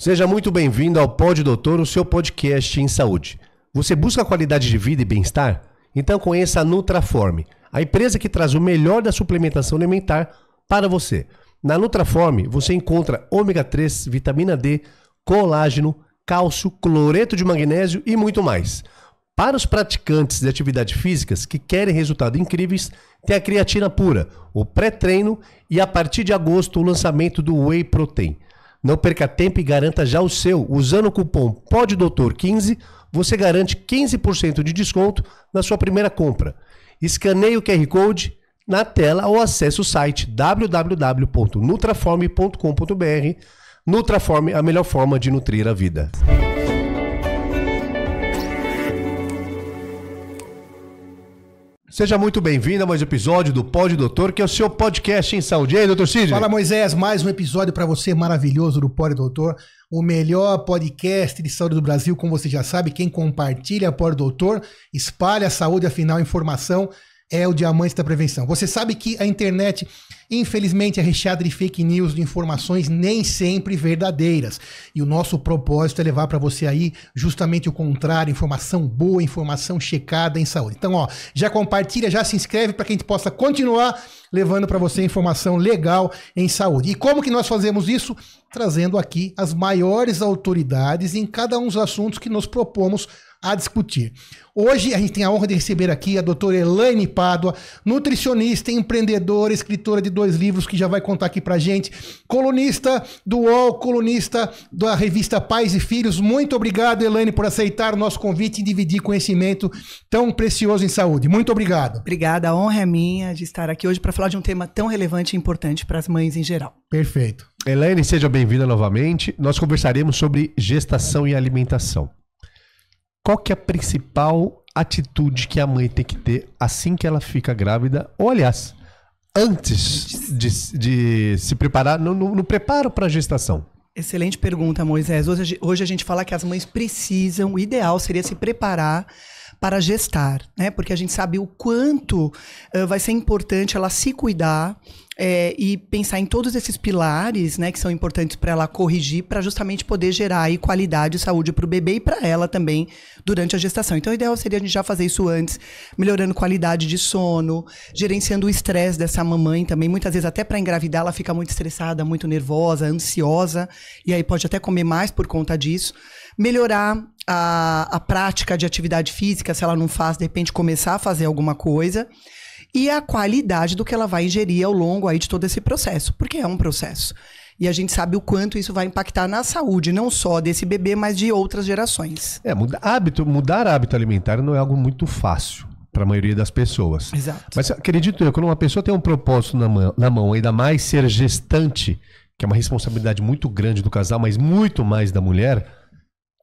Seja muito bem-vindo ao Pod Doutor, o seu podcast em saúde. Você busca qualidade de vida e bem-estar? Então conheça a Nutraform, a empresa que traz o melhor da suplementação alimentar para você. Na Nutraform, você encontra ômega 3, vitamina D, colágeno, cálcio, cloreto de magnésio e muito mais. Para os praticantes de atividades físicas que querem resultados incríveis, tem a creatina pura, o pré-treino e a partir de agosto o lançamento do Whey Protein. Não perca tempo e garanta já o seu. Usando o cupom PODDOUTOR15, você garante 15% de desconto na sua primeira compra. Escaneie o QR Code na tela ou acesse o site www.nutraform.com.br. Nutraform, a melhor forma de nutrir a vida. Seja muito bem-vindo a mais um episódio do Pod Doutor, que é o seu podcast em saúde. E aí, doutor Cid? Fala, Moisés. Mais um episódio para você maravilhoso do Pod Doutor, o melhor podcast de saúde do Brasil, como você já sabe. Quem compartilha Pod Doutor, espalha a saúde, afinal, informação é o diamante da prevenção. Você sabe que a internet, infelizmente, é recheada de fake news, de informações nem sempre verdadeiras. E o nosso propósito é levar para você aí justamente o contrário, informação boa, informação checada em saúde. Então, ó, já compartilha, já se inscreve para que a gente possa continuar levando para você informação legal em saúde. E como que nós fazemos isso? Trazendo aqui as maiores autoridades em cada um dos assuntos que nos propomos a discutir. Hoje a gente tem a honra de receber aqui a doutora Elaine Pádua, nutricionista, empreendedora, escritora de dois livros que já vai contar aqui pra gente, colunista do UOL, colunista da revista Pais e Filhos. Muito obrigado, Elaine, por aceitar o nosso convite e dividir conhecimento tão precioso em saúde. Muito obrigado. Obrigada, a honra é minha de estar aqui hoje para falar de um tema tão relevante e importante para as mães em geral. Perfeito. Elaine, seja bem-vinda novamente. Nós conversaremos sobre gestação e alimentação qual que é a principal atitude que a mãe tem que ter assim que ela fica grávida? Ou, aliás, antes de, de se preparar, no, no, no preparo para a gestação? Excelente pergunta, Moisés. Hoje, hoje a gente fala que as mães precisam, o ideal seria se preparar para gestar, né? Porque a gente sabe o quanto uh, vai ser importante ela se cuidar é, e pensar em todos esses pilares, né, que são importantes para ela corrigir, para justamente poder gerar aí qualidade e saúde para o bebê e para ela também durante a gestação. Então, o ideal seria a gente já fazer isso antes, melhorando qualidade de sono, gerenciando o estresse dessa mamãe também. Muitas vezes, até para engravidar, ela fica muito estressada, muito nervosa, ansiosa, e aí pode até comer mais por conta disso melhorar a, a prática de atividade física, se ela não faz, de repente começar a fazer alguma coisa e a qualidade do que ela vai ingerir ao longo aí de todo esse processo, porque é um processo. E a gente sabe o quanto isso vai impactar na saúde, não só desse bebê, mas de outras gerações. É, muda, hábito, mudar hábito alimentar não é algo muito fácil para a maioria das pessoas. Exato. Mas acredito eu, quando uma pessoa tem um propósito na, mão, na mão ainda mais ser gestante, que é uma responsabilidade muito grande do casal, mas muito mais da mulher,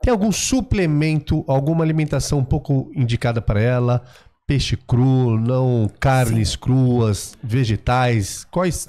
tem algum suplemento, alguma alimentação um pouco indicada para ela? Peixe cru, não carnes Sim. cruas, vegetais? Quais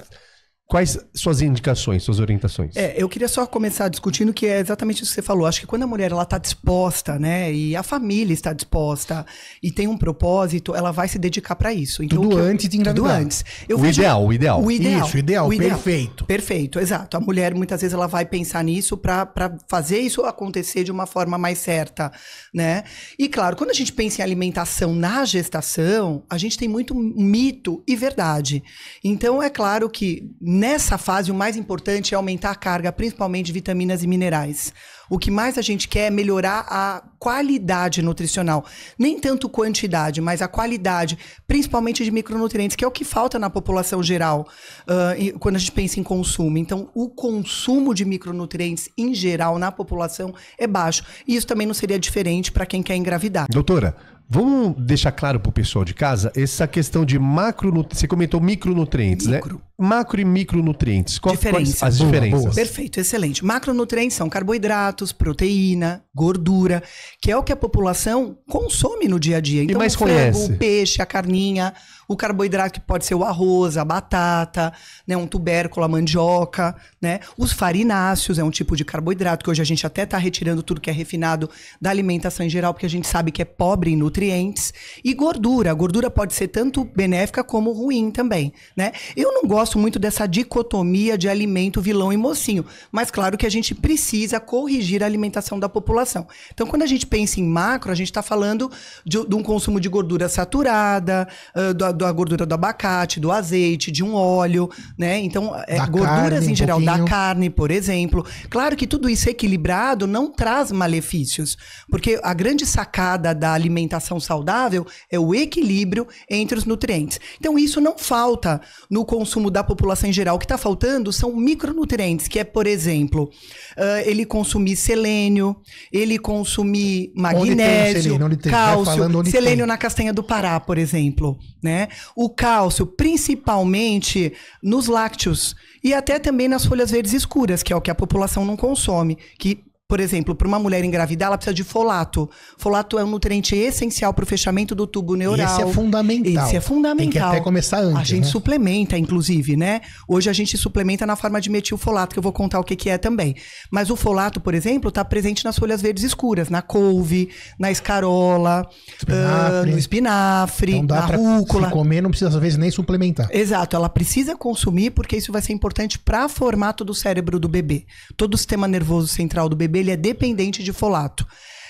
Quais suas indicações, suas orientações? É, eu queria só começar discutindo que é exatamente isso que você falou. Acho que quando a mulher ela está disposta, né, e a família está disposta e tem um propósito, ela vai se dedicar para isso. Então, tudo antes eu, de engravidar. Tudo antes. Eu o vejo, ideal, o ideal. O ideal. Isso, o ideal, o ideal, perfeito. Perfeito, exato. A mulher muitas vezes ela vai pensar nisso para fazer isso acontecer de uma forma mais certa, né? E claro, quando a gente pensa em alimentação na gestação, a gente tem muito mito e verdade. Então é claro que Nessa fase, o mais importante é aumentar a carga, principalmente de vitaminas e minerais. O que mais a gente quer é melhorar a qualidade nutricional. Nem tanto quantidade, mas a qualidade, principalmente de micronutrientes, que é o que falta na população geral uh, quando a gente pensa em consumo. Então, o consumo de micronutrientes em geral na população é baixo. E isso também não seria diferente para quem quer engravidar. Doutora, Vamos deixar claro para o pessoal de casa essa questão de macronutrientes. Você comentou micronutrientes, né? micro. né? Macro e micronutrientes. Qual, diferenças. as diferenças? Boa. Perfeito, excelente. Macronutrientes são carboidratos, proteína, gordura, que é o que a população consome no dia a dia. Então, e mais o conhece. Frango, o peixe, a carninha, o carboidrato que pode ser o arroz, a batata, né, um tubérculo, a mandioca, né? Os farináceos é um tipo de carboidrato que hoje a gente até está retirando tudo que é refinado da alimentação em geral, porque a gente sabe que é pobre em nutrientes. E gordura. A gordura pode ser tanto benéfica como ruim também, né? Eu não gosto gosto muito dessa dicotomia de alimento vilão e mocinho, mas claro que a gente precisa corrigir a alimentação da população. Então, quando a gente pensa em macro, a gente está falando de, de, um consumo de gordura saturada, uh, da, da, gordura do abacate, do azeite, de um óleo, né? Então, é, gorduras carne, em geral, da carne, por exemplo. Claro que tudo isso equilibrado não traz malefícios, porque a grande sacada da alimentação saudável é o equilíbrio entre os nutrientes. Então, isso não falta no consumo da população em geral. O que está faltando são micronutrientes, que é, por exemplo, uh, ele consumir selênio, ele consumir magnésio, cálcio, selênio tem. na castanha do Pará, por exemplo, né? O cálcio, principalmente nos lácteos e até também nas folhas verdes escuras, que é o que a população não consome, que por exemplo, para uma mulher engravidar, ela precisa de folato. Folato é um nutriente essencial para o fechamento do tubo neural. esse é fundamental. Esse é fundamental. Tem que até começar antes. A gente né? suplementa, inclusive, né? Hoje a gente suplementa na forma de metilfolato, que eu vou contar o que, que é também. Mas o folato, por exemplo, está presente nas folhas verdes escuras, na couve, na escarola, espinafre. Uh, no espinafre, então na rúcula. Se comer, não precisa, às vezes, nem suplementar. Exato, ela precisa consumir, porque isso vai ser importante para o formato do cérebro do bebê, todo o sistema nervoso central do bebê ele é dependente de folato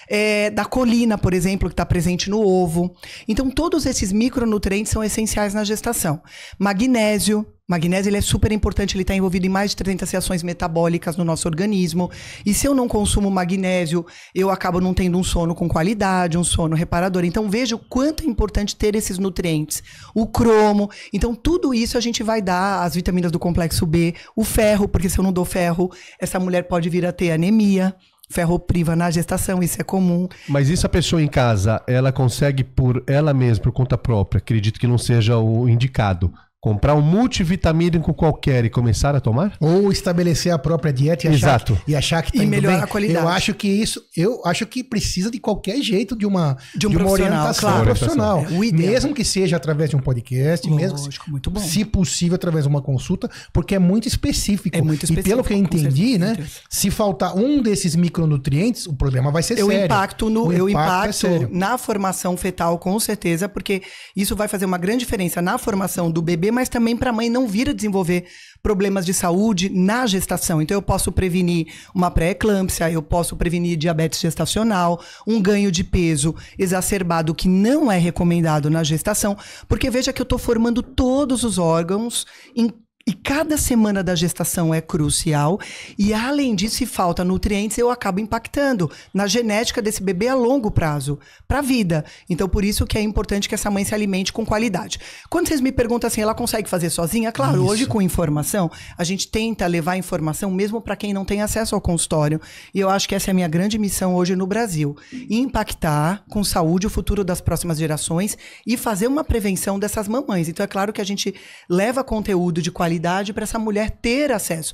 é, da colina, por exemplo, que está presente no ovo. Então, todos esses micronutrientes são essenciais na gestação. Magnésio, Magnésio ele é super importante, ele está envolvido em mais de 300 reações metabólicas no nosso organismo. E se eu não consumo magnésio, eu acabo não tendo um sono com qualidade, um sono reparador. Então veja o quanto é importante ter esses nutrientes. O cromo. Então tudo isso a gente vai dar, as vitaminas do complexo B, o ferro, porque se eu não dou ferro, essa mulher pode vir a ter anemia ferropriva na gestação, isso é comum. Mas isso a pessoa em casa, ela consegue por ela mesma, por conta própria, acredito que não seja o indicado, comprar um multivitamínico qualquer e começar a tomar? Ou estabelecer a própria dieta e achar, Exato. Que, e achar que tá e melhorar bem. a qualidade. Eu acho que isso, eu acho que precisa de qualquer jeito de uma de, um de uma orientação claro. profissional, é, mesmo que seja através de um podcast, Lógico, mesmo se, muito bom. se possível através de uma consulta, porque é muito específico. É muito específico. E pelo que eu entendi, né, se faltar um desses micronutrientes, o problema vai ser eu sério. Impacto no, o eu impacto, é impacto é na formação fetal com certeza, porque isso vai fazer uma grande diferença na formação do bebê mas também para a mãe não vir a desenvolver problemas de saúde na gestação. Então eu posso prevenir uma pré-eclâmpsia, eu posso prevenir diabetes gestacional, um ganho de peso exacerbado que não é recomendado na gestação, porque veja que eu estou formando todos os órgãos em e cada semana da gestação é crucial. E além disso, se falta nutrientes, eu acabo impactando na genética desse bebê a longo prazo, para a vida. Então, por isso que é importante que essa mãe se alimente com qualidade. Quando vocês me perguntam assim, ela consegue fazer sozinha? Claro, isso. hoje com informação, a gente tenta levar informação mesmo para quem não tem acesso ao consultório. E eu acho que essa é a minha grande missão hoje no Brasil: impactar com saúde o futuro das próximas gerações e fazer uma prevenção dessas mamães. Então, é claro que a gente leva conteúdo de qualidade qualidade para essa mulher ter acesso.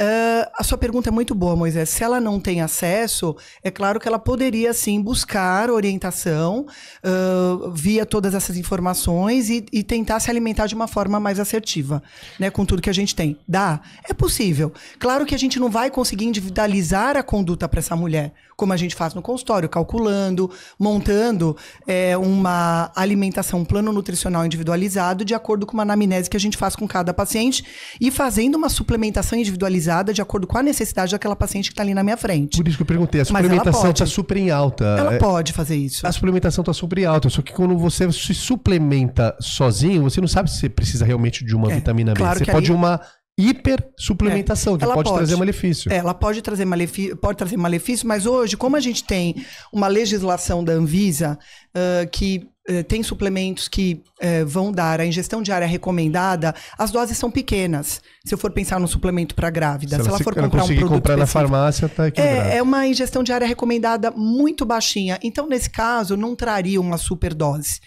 Uh, a sua pergunta é muito boa, Moisés. Se ela não tem acesso, é claro que ela poderia sim buscar orientação uh, via todas essas informações e, e, tentar se alimentar de uma forma mais assertiva, né? Com tudo que a gente tem. Dá? É possível. Claro que a gente não vai conseguir individualizar a conduta para essa mulher como a gente faz no consultório, calculando, montando é, uma alimentação, um plano nutricional individualizado de acordo com uma anamnese que a gente faz com cada paciente e fazendo uma suplementação individualizada de acordo com a necessidade daquela paciente que está ali na minha frente. Por isso que eu perguntei, a suplementação está super em alta. Ela é, pode fazer isso. A suplementação está super em alta, só que quando você se suplementa sozinho, você não sabe se você precisa realmente de uma é, vitamina B. Claro você pode ali... uma hiper suplementação, é, que pode, pode, trazer malefício. Ela pode trazer malefício, é, pode trazer malefício, mas hoje, como a gente tem uma legislação da Anvisa uh, que uh, tem suplementos que uh, vão dar a ingestão diária é recomendada, as doses são pequenas. Se eu for pensar num suplemento para grávida, se, se ela, se for comprar um produto comprar na farmácia, tá É, é uma ingestão diária é recomendada muito baixinha. Então, nesse caso, não traria uma superdose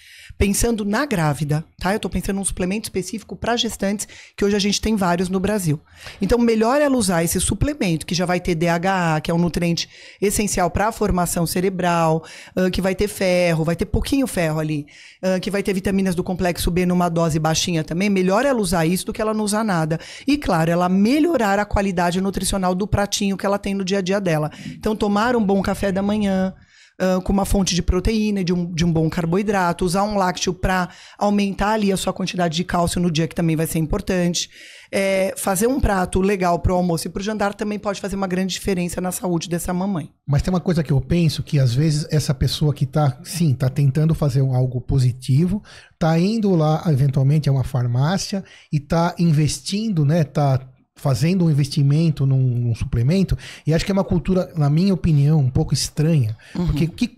pensando na grávida, tá? Eu estou pensando num suplemento específico para gestantes, que hoje a gente tem vários no Brasil. Então, melhor ela usar esse suplemento, que já vai ter DHA, que é um nutriente essencial para a formação cerebral, uh, que vai ter ferro, vai ter pouquinho ferro ali, uh, que vai ter vitaminas do complexo B numa dose baixinha também. Melhor ela usar isso do que ela não usar nada. E, claro, ela melhorar a qualidade nutricional do pratinho que ela tem no dia a dia dela. Então, tomar um bom café da manhã com uma fonte de proteína, de um, de um bom carboidrato, usar um lácteo para aumentar ali a sua quantidade de cálcio no dia, que também vai ser importante. É, fazer um prato legal para o almoço e para o jantar também pode fazer uma grande diferença na saúde dessa mamãe. Mas tem uma coisa que eu penso que às vezes essa pessoa que está, sim, está tentando fazer algo positivo, está indo lá eventualmente a uma farmácia e está investindo, né? está fazendo um investimento num, num, suplemento, e acho que é uma cultura, na minha opinião, um pouco estranha. Uhum. Porque que,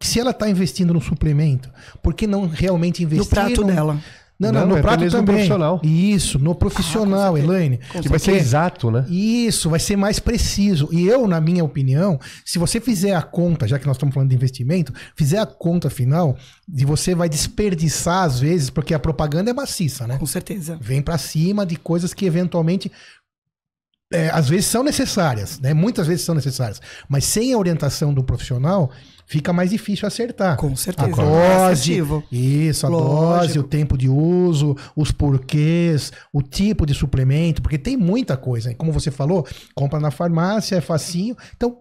se ela está investindo no suplemento, por que não realmente investir no prato dela? Não, não, não, no é prato também. profissional. Isso, no ah, profissional, ah, Elaine. Que vai ser exato, né? Isso, vai ser mais preciso. E eu, na minha opinião, se você fizer a conta, já que nós estamos falando de investimento, fizer a conta final, de você vai desperdiçar às vezes, porque a propaganda é maciça, né? Com certeza. Vem para cima de coisas que eventualmente é, às vezes são necessárias, né? Muitas vezes são necessárias. Mas sem a orientação do profissional, fica mais difícil acertar. Com certeza. A é dose, é isso, a Lógico. dose, o tempo de uso, os porquês, o tipo de suplemento, porque tem muita coisa. Como você falou, compra na farmácia, é facinho. Então,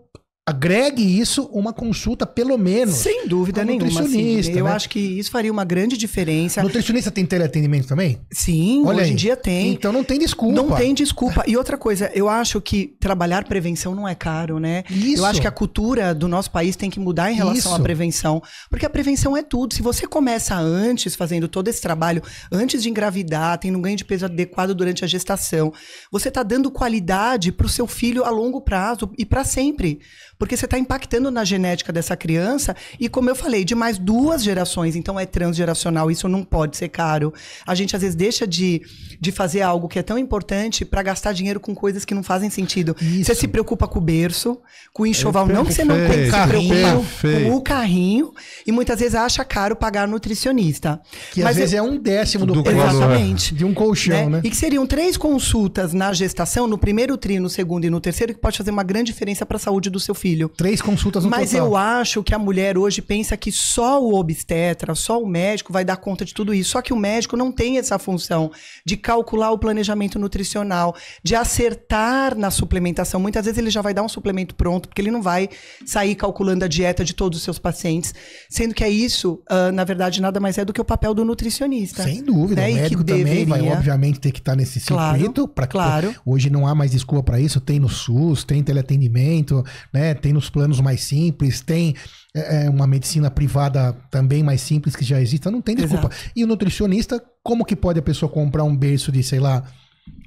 agregue isso uma consulta, pelo menos. Sem dúvida nenhuma. Nutricionista. eu né? acho que isso faria uma grande diferença. Nutricionista tem teleatendimento também? Sim, Olha hoje aí. em dia tem. Então não tem desculpa. Não tem desculpa. E outra coisa, eu acho que trabalhar prevenção não é caro, né? Isso. Eu acho que a cultura do nosso país tem que mudar em relação isso. à prevenção. Porque a prevenção é tudo. Se você começa antes, fazendo todo esse trabalho, antes de engravidar, tendo um ganho de peso adequado durante a gestação, você está dando qualidade para o seu filho a longo prazo e para sempre. Porque você está impactando na genética dessa criança e, como eu falei, de mais duas gerações. Então é transgeracional, isso não pode ser caro. A gente às vezes deixa de, de fazer algo que é tão importante para gastar dinheiro com coisas que não fazem sentido. Isso. Você se preocupa com o berço, com o enxoval. É não que você não tem que se preocupar com o carrinho. E muitas vezes acha caro pagar nutricionista. Que Mas às vezes é um décimo do, do Exatamente. De um colchão, né? né? E que seriam três consultas na gestação, no primeiro tri, no segundo e no terceiro, que pode fazer uma grande diferença para a saúde do seu filho filho. Três consultas no Mas total. Mas eu acho que a mulher hoje pensa que só o obstetra, só o médico vai dar conta de tudo isso. Só que o médico não tem essa função de calcular o planejamento nutricional, de acertar na suplementação. Muitas vezes ele já vai dar um suplemento pronto, porque ele não vai sair calculando a dieta de todos os seus pacientes. Sendo que é isso, uh, na verdade, nada mais é do que o papel do nutricionista. Sem dúvida. Né? O médico também deveria... vai, obviamente, ter que estar tá nesse circuito. Claro, claro. Que... Hoje não há mais desculpa para isso. Tem no SUS, tem teleatendimento, né? Tem nos planos mais simples, tem é, é, uma medicina privada também mais simples que já existe, não tem desculpa. Exato. E o nutricionista, como que pode a pessoa comprar um berço de, sei lá,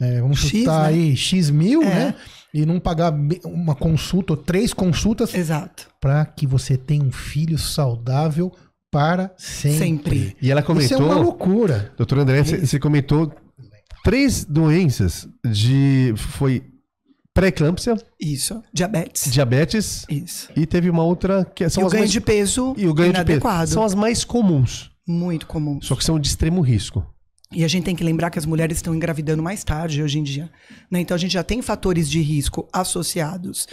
é, vamos X, chutar né? aí, X mil, é. né? E não pagar uma consulta, três consultas. Para que você tenha um filho saudável para sempre. sempre. E ela comentou. Isso é uma loucura. doutor André, você comentou três doenças de. Foi Pré-eclâmpsia. Isso. Diabetes. Diabetes. Isso. E teve uma outra que são e as o ganho mais... de peso e o ganho inadequado. de peso. São as mais comuns. Muito comuns. Só que são de extremo risco. E a gente tem que lembrar que as mulheres estão engravidando mais tarde hoje em dia. Né? Então a gente já tem fatores de risco associados.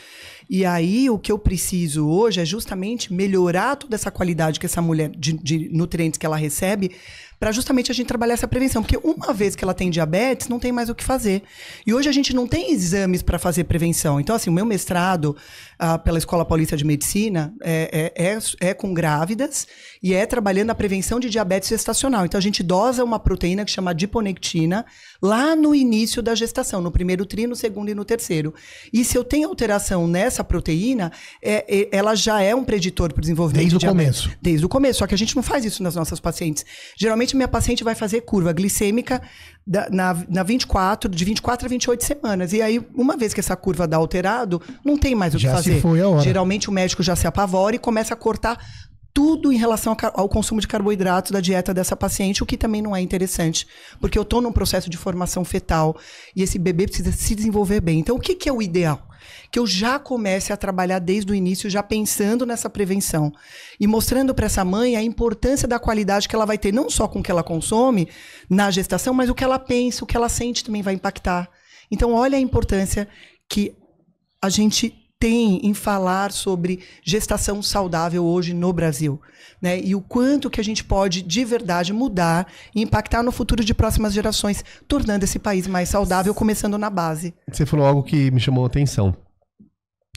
E aí o que eu preciso hoje é justamente melhorar toda essa qualidade que essa mulher, de, de nutrientes que ela recebe, para justamente a gente trabalhar essa prevenção. Porque uma vez que ela tem diabetes, não tem mais o que fazer. E hoje a gente não tem exames para fazer prevenção. Então, assim, o meu mestrado pela Escola Paulista de Medicina é, é, é, é, com grávidas e é trabalhando a prevenção de diabetes gestacional. Então a gente dosa uma proteína que chama diponectina lá no início da gestação, no primeiro tri, no segundo e no terceiro. E se eu tenho alteração nessa proteína, é, é ela já é um preditor para o desenvolvimento Desde de o começo. Desde o começo. Só que a gente não faz isso nas nossas pacientes. Geralmente minha paciente vai fazer curva glicêmica da, na, na 24, de 24 a 28 semanas. E aí, uma vez que essa curva dá alterado, não tem mais o que fazer. Se foi a hora. Geralmente o médico já se apavora e começa a cortar tudo em relação ao consumo de carboidratos da dieta dessa paciente, o que também não é interessante, porque eu estou num processo de formação fetal e esse bebê precisa se desenvolver bem. Então, o que, que é o ideal? Que eu já comece a trabalhar desde o início, já pensando nessa prevenção e mostrando para essa mãe a importância da qualidade que ela vai ter, não só com o que ela consome na gestação, mas o que ela pensa, o que ela sente também vai impactar. Então, olha a importância que a gente tem em falar sobre gestação saudável hoje no Brasil, né? E o quanto que a gente pode de verdade mudar e impactar no futuro de próximas gerações, tornando esse país mais saudável, começando na base. Você falou algo que me chamou a atenção.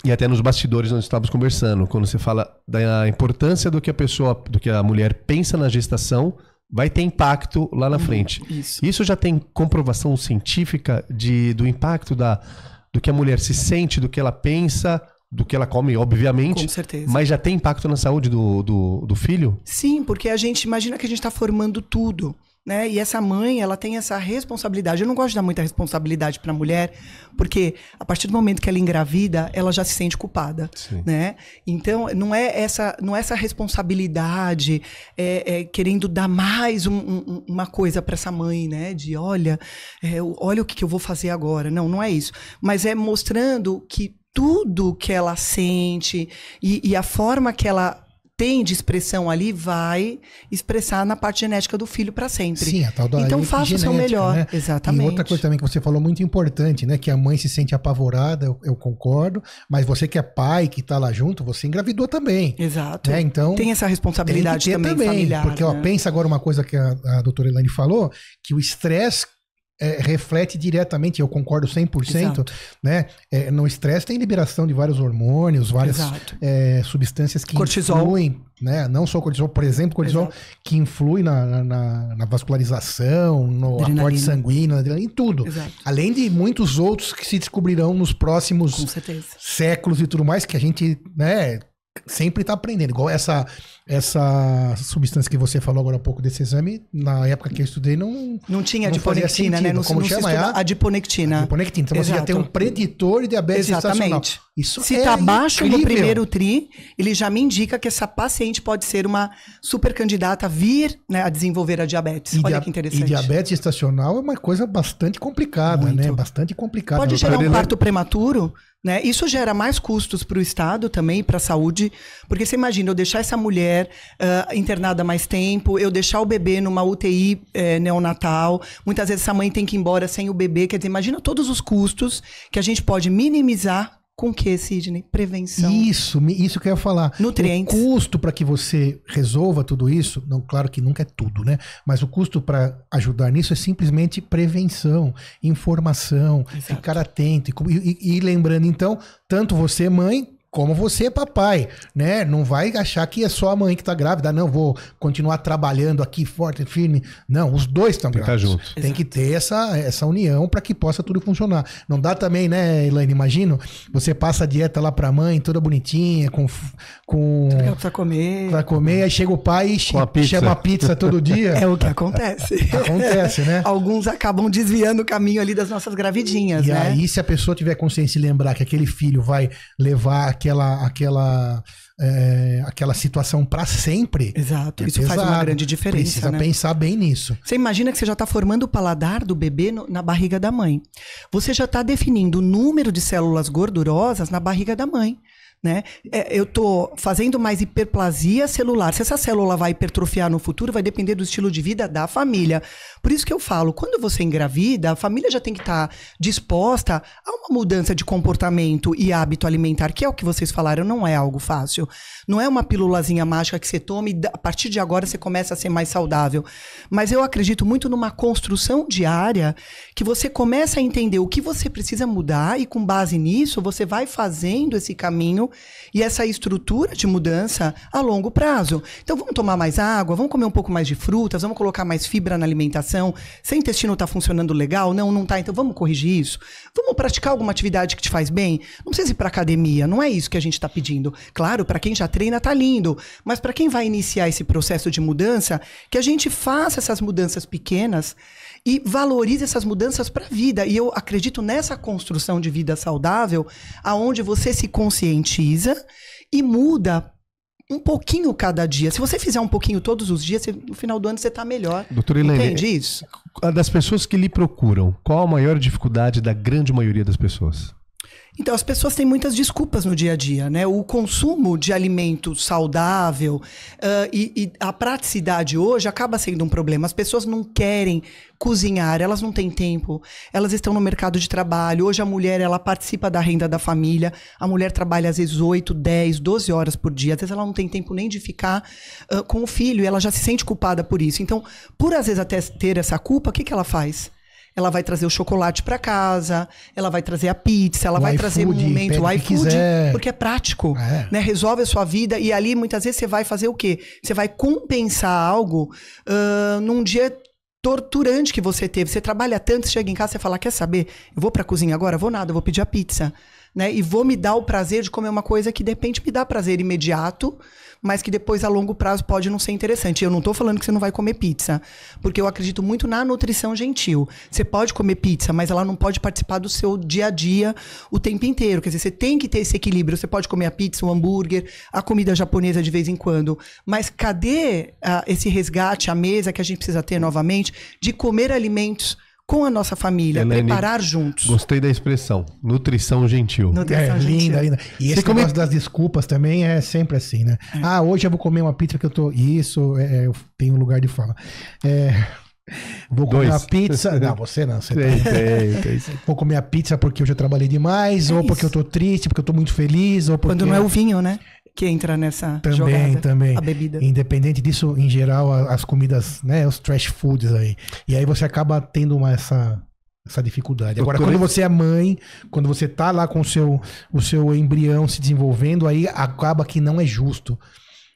E até nos bastidores nós estávamos conversando, quando você fala da importância do que a pessoa, do que a mulher pensa na gestação, vai ter impacto lá na uhum, frente. Isso, Isso já tem comprovação científica de, do impacto da do que a mulher se sente, do que ela pensa, do que ela come, obviamente. Com certeza. Mas já tem impacto na saúde do, do, do filho? Sim, porque a gente imagina que a gente está formando tudo né? E essa mãe, ela tem essa responsabilidade. Eu não gosto de dar muita responsabilidade para a mulher, porque a partir do momento que ela engravida, ela já se sente culpada, Sim. né? Então, não é essa, não é essa responsabilidade é, é, querendo dar mais um, um, uma coisa para essa mãe, né? De, olha, é, olha o que, que eu vou fazer agora. Não, não é isso. Mas é mostrando que tudo que ela sente e, e a forma que ela tem de expressão ali vai expressar na parte genética do filho para sempre. Sim, a tal da Então faça o seu melhor. Né? Exatamente. E outra coisa também que você falou muito importante, né? Que a mãe se sente apavorada, eu, eu concordo, mas você que é pai, que tá lá junto, você engravidou também. Exato. Né? Então. Tem essa responsabilidade tem também, também familiar, Porque, né? ó, pensa agora uma coisa que a, a doutora Elaine falou, que o estresse é, reflete diretamente, eu concordo 100%, Exato. né? É, no estresse tem liberação de vários hormônios, várias é, substâncias que cortisol. influem, né? Não só cortisol, por exemplo, cortisol Exato. que influi na, na, na vascularização, no adrenalina. aporte sanguíneo, em tudo. Exato. Além de muitos outros que se descobrirão nos próximos séculos e tudo mais, que a gente, né? sempre está aprendendo. Igual essa, essa substância que você falou agora há pouco desse exame, na época que eu estudei, não. Não tinha a adiponectina, né? Não, como não chama? Se é? a adiponectina. Então Exato. você já tem um preditor de diabetes Exatamente. Isso se está é abaixo do primeiro TRI, ele já me indica que essa paciente pode ser uma super candidata a vir né, a desenvolver a diabetes. E Olha dia, que interessante. E diabetes estacional é uma coisa bastante complicada, né? Muito. né? Bastante complicada. Pode gerar um parto prematuro, né? Isso gera mais custos para o Estado também, para a saúde, porque você imagina eu deixar essa mulher uh, internada mais tempo, eu deixar o bebê numa UTI eh, neonatal, muitas vezes essa mãe tem que ir embora sem o bebê, quer dizer, imagina todos os custos que a gente pode minimizar com que, Sidney? Prevenção. Isso, isso que eu ia falar. Nutrientes. O custo para que você resolva tudo isso, não, claro que nunca é tudo, né? Mas o custo para ajudar nisso é simplesmente prevenção, informação, Exato. ficar atento. E, e, e lembrando, então, tanto você, mãe, como você, papai, né? Não vai achar que é só a mãe que tá grávida, não, vou continuar trabalhando aqui forte e firme. Não, os dois estão tá grávidos. Tá junto. Tem que ter essa, essa união para que possa tudo funcionar. Não dá também, né, Elaine? Imagino, você passa a dieta lá pra mãe, toda bonitinha, com. com tudo comer. Pra comer, aí chega o pai e chama pizza. a pizza todo dia. É o que acontece. acontece, né? Alguns acabam desviando o caminho ali das nossas gravidinhas, e né? E aí, se a pessoa tiver consciência e lembrar que aquele filho vai levar aquela aquela é, aquela situação para sempre. Exato. É isso pesado. faz uma grande diferença. Precisa né? pensar bem nisso. Você imagina que você já está formando o paladar do bebê no, na barriga da mãe. Você já está definindo o número de células gordurosas na barriga da mãe. Né? É, eu estou fazendo mais hiperplasia celular. Se essa célula vai hipertrofiar no futuro, vai depender do estilo de vida da família. Por isso que eu falo, quando você engravida, a família já tem que estar tá disposta a uma mudança de comportamento e hábito alimentar, que é o que vocês falaram, não é algo fácil. Não é uma pílulazinha mágica que você toma e a partir de agora você começa a ser mais saudável. Mas eu acredito muito numa construção diária que você começa a entender o que você precisa mudar e com base nisso você vai fazendo esse caminho e essa estrutura de mudança a longo prazo. Então vamos tomar mais água, vamos comer um pouco mais de frutas, vamos colocar mais fibra na alimentação. Seu intestino está funcionando legal? Não, não está. Então vamos corrigir isso. Vamos praticar alguma atividade que te faz bem? Não precisa ir para academia, não é isso que a gente está pedindo. Claro, para quem já treina, tá lindo. Mas para quem vai iniciar esse processo de mudança, que a gente faça essas mudanças pequenas e valorize essas mudanças para a vida. E eu acredito nessa construção de vida saudável, aonde você se conscientiza e muda um pouquinho cada dia. Se você fizer um pouquinho todos os dias, no final do ano você está melhor. Doutor Helene, Entende isso? Das pessoas que lhe procuram, qual a maior dificuldade da grande maioria das pessoas? Então, as pessoas têm muitas desculpas no dia a dia, né? O consumo de alimento saudável uh, e, e, a praticidade hoje acaba sendo um problema. As pessoas não querem cozinhar, elas não têm tempo, elas estão no mercado de trabalho. Hoje a mulher, ela participa da renda da família, a mulher trabalha às vezes 8, 10, 12 horas por dia. Às vezes ela não tem tempo nem de ficar uh, com o filho, ela já se sente culpada por isso. Então, por às vezes até ter essa culpa, o que, que ela faz? ela vai trazer o chocolate para casa, ela vai trazer a pizza, ela o vai trazer food, um momento, o iFood, porque é prático, é. né? Resolve a sua vida e ali muitas vezes você vai fazer o quê? Você vai compensar algo uh, num dia torturante que você teve. Você trabalha tanto, chega em casa e fala, quer saber? Eu vou pra cozinha agora? Vou nada, vou pedir a pizza. Né? E vou me dar o prazer de comer uma coisa que de repente me dá prazer imediato, mas que depois a longo prazo pode não ser interessante. Eu não estou falando que você não vai comer pizza, porque eu acredito muito na nutrição gentil. Você pode comer pizza, mas ela não pode participar do seu dia a dia o tempo inteiro. Quer dizer, você tem que ter esse equilíbrio. Você pode comer a pizza, o hambúrguer, a comida japonesa de vez em quando, mas cadê ah, esse resgate à mesa que a gente precisa ter novamente de comer alimentos com a nossa família, Helene, preparar juntos. Gostei da expressão, nutrição gentil. Nutrição é, gentil. Linda, linda. E esse come... negócio das desculpas também é sempre assim, né? É. Ah, hoje eu vou comer uma pizza que eu tô. Isso, é, é eu tenho um lugar de fala. É. Vou comer Dois. a pizza. Não, você não. Você tem, tá... tem, tem. Vou comer a pizza porque eu já trabalhei demais, é ou isso. porque eu tô triste, porque eu tô muito feliz, ou porque. Quando não é o vinho, né? que entra nessa também, jogada. Também, também. Independente disso, em geral, as comidas, né, os trash foods aí. E aí você acaba tendo uma essa essa dificuldade. Agora, quando você é mãe, quando você tá lá com o seu, o seu embrião se desenvolvendo, aí acaba que não é justo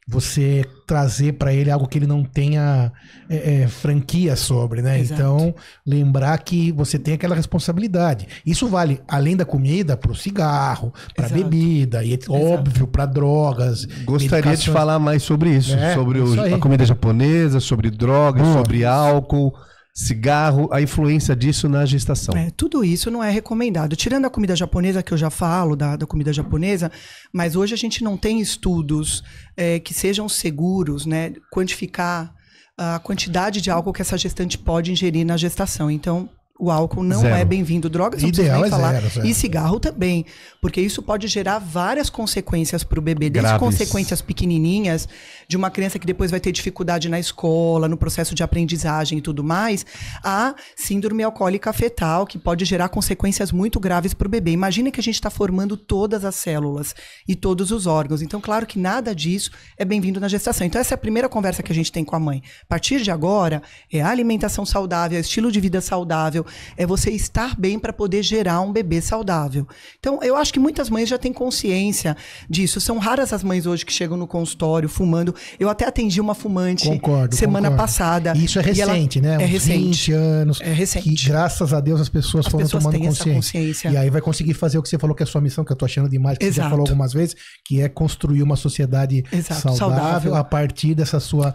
você trazer para ele algo que ele não tenha é, é, franquia sobre, né? Exato. Então, lembrar que você tem aquela responsabilidade. Isso vale além da comida para o cigarro, para bebida e óbvio para drogas. Gostaria medicações. de falar mais sobre isso, é, sobre isso o, a comida japonesa, sobre drogas, sobre álcool cigarro, a influência disso na gestação. É, tudo isso não é recomendado. Tirando a comida japonesa, que eu já falo da, da comida japonesa, mas hoje a gente não tem estudos é, que sejam seguros, né? Quantificar a quantidade de álcool que essa gestante pode ingerir na gestação. Então, o álcool não é zero. é bem-vindo, drogas não Ideal nem é falar. Zero, zero. E cigarro também. Porque isso pode gerar várias consequências para o bebê, desde Graves. consequências pequenininhas, de uma criança que depois vai ter dificuldade na escola, no processo de aprendizagem e tudo mais, a síndrome alcoólica fetal, que pode gerar consequências muito graves para o bebê. Imagina que a gente está formando todas as células e todos os órgãos. Então, claro que nada disso é bem-vindo na gestação. Então, essa é a primeira conversa que a gente tem com a mãe. A partir de agora, é a alimentação saudável, é estilo de vida saudável é você estar bem para poder gerar um bebê saudável. Então, eu acho que muitas mães já têm consciência disso. São raras as mães hoje que chegam no consultório fumando. Eu até atendi uma fumante concordo, semana concordo. passada. E isso é recente, né? É recente. 20 anos. É recente. Que, graças a Deus as pessoas as foram pessoas tomando consciência. consciência. E aí vai conseguir fazer o que você falou que é a sua missão, que eu tô achando demais, que Exato. você já falou algumas vezes, que é construir uma sociedade saudável, saudável, a partir dessa sua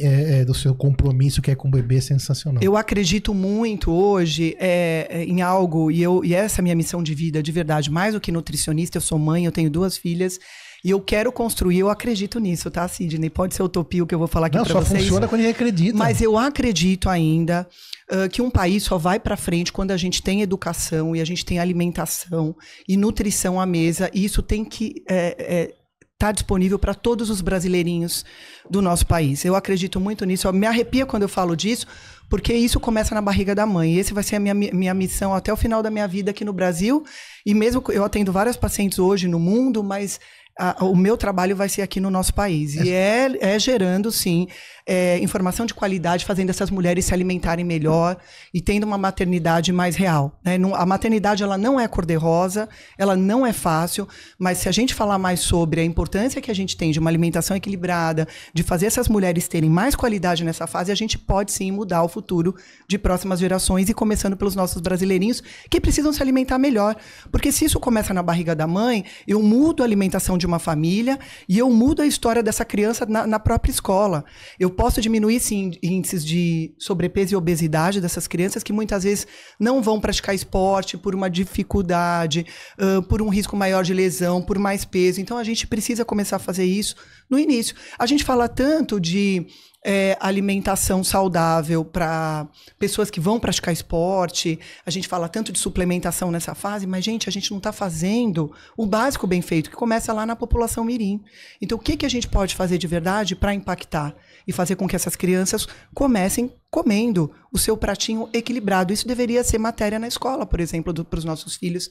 é, é, do seu compromisso que é com o bebê sensacional. Eu acredito muito hoje hoje é, é, em algo, e, eu, e essa é a minha missão de vida, de verdade, mais do que nutricionista, eu sou mãe, eu tenho duas filhas, e eu quero construir, eu acredito nisso, tá, Sidney? Pode ser utopia o que eu vou falar aqui para vocês. Não, só funciona quando a acredito. Mas eu acredito ainda uh, que um país só vai para frente quando a gente tem educação e a gente tem alimentação e nutrição à mesa. E isso tem que... É, é, está disponível para todos os brasileirinhos do nosso país. Eu acredito muito nisso, eu me arrepia quando eu falo disso, porque isso começa na barriga da mãe. esse vai ser a minha, minha missão até o final da minha vida aqui no Brasil. E mesmo eu atendo várias pacientes hoje no mundo, mas a, o meu trabalho vai ser aqui no nosso país. E é, é gerando, sim, é, informação de qualidade, fazendo essas mulheres se alimentarem melhor e tendo uma maternidade mais real. Né? Não, a maternidade ela não é cor-de-rosa, ela não é fácil, mas se a gente falar mais sobre a importância que a gente tem de uma alimentação equilibrada, de fazer essas mulheres terem mais qualidade nessa fase, a gente pode sim mudar o futuro de próximas gerações e começando pelos nossos brasileirinhos que precisam se alimentar melhor. Porque se isso começa na barriga da mãe, eu mudo a alimentação de de uma família e eu mudo a história dessa criança na, na própria escola. Eu posso diminuir sim, índices de sobrepeso e obesidade dessas crianças que muitas vezes não vão praticar esporte por uma dificuldade, uh, por um risco maior de lesão, por mais peso. Então a gente precisa começar a fazer isso no início. A gente fala tanto de é, alimentação saudável para pessoas que vão praticar esporte. A gente fala tanto de suplementação nessa fase, mas, gente, a gente não está fazendo o básico bem feito, que começa lá na população mirim. Então, o que, que a gente pode fazer de verdade para impactar? e fazer com que essas crianças comecem comendo o seu pratinho equilibrado. Isso deveria ser matéria na escola, por exemplo, para os nossos filhos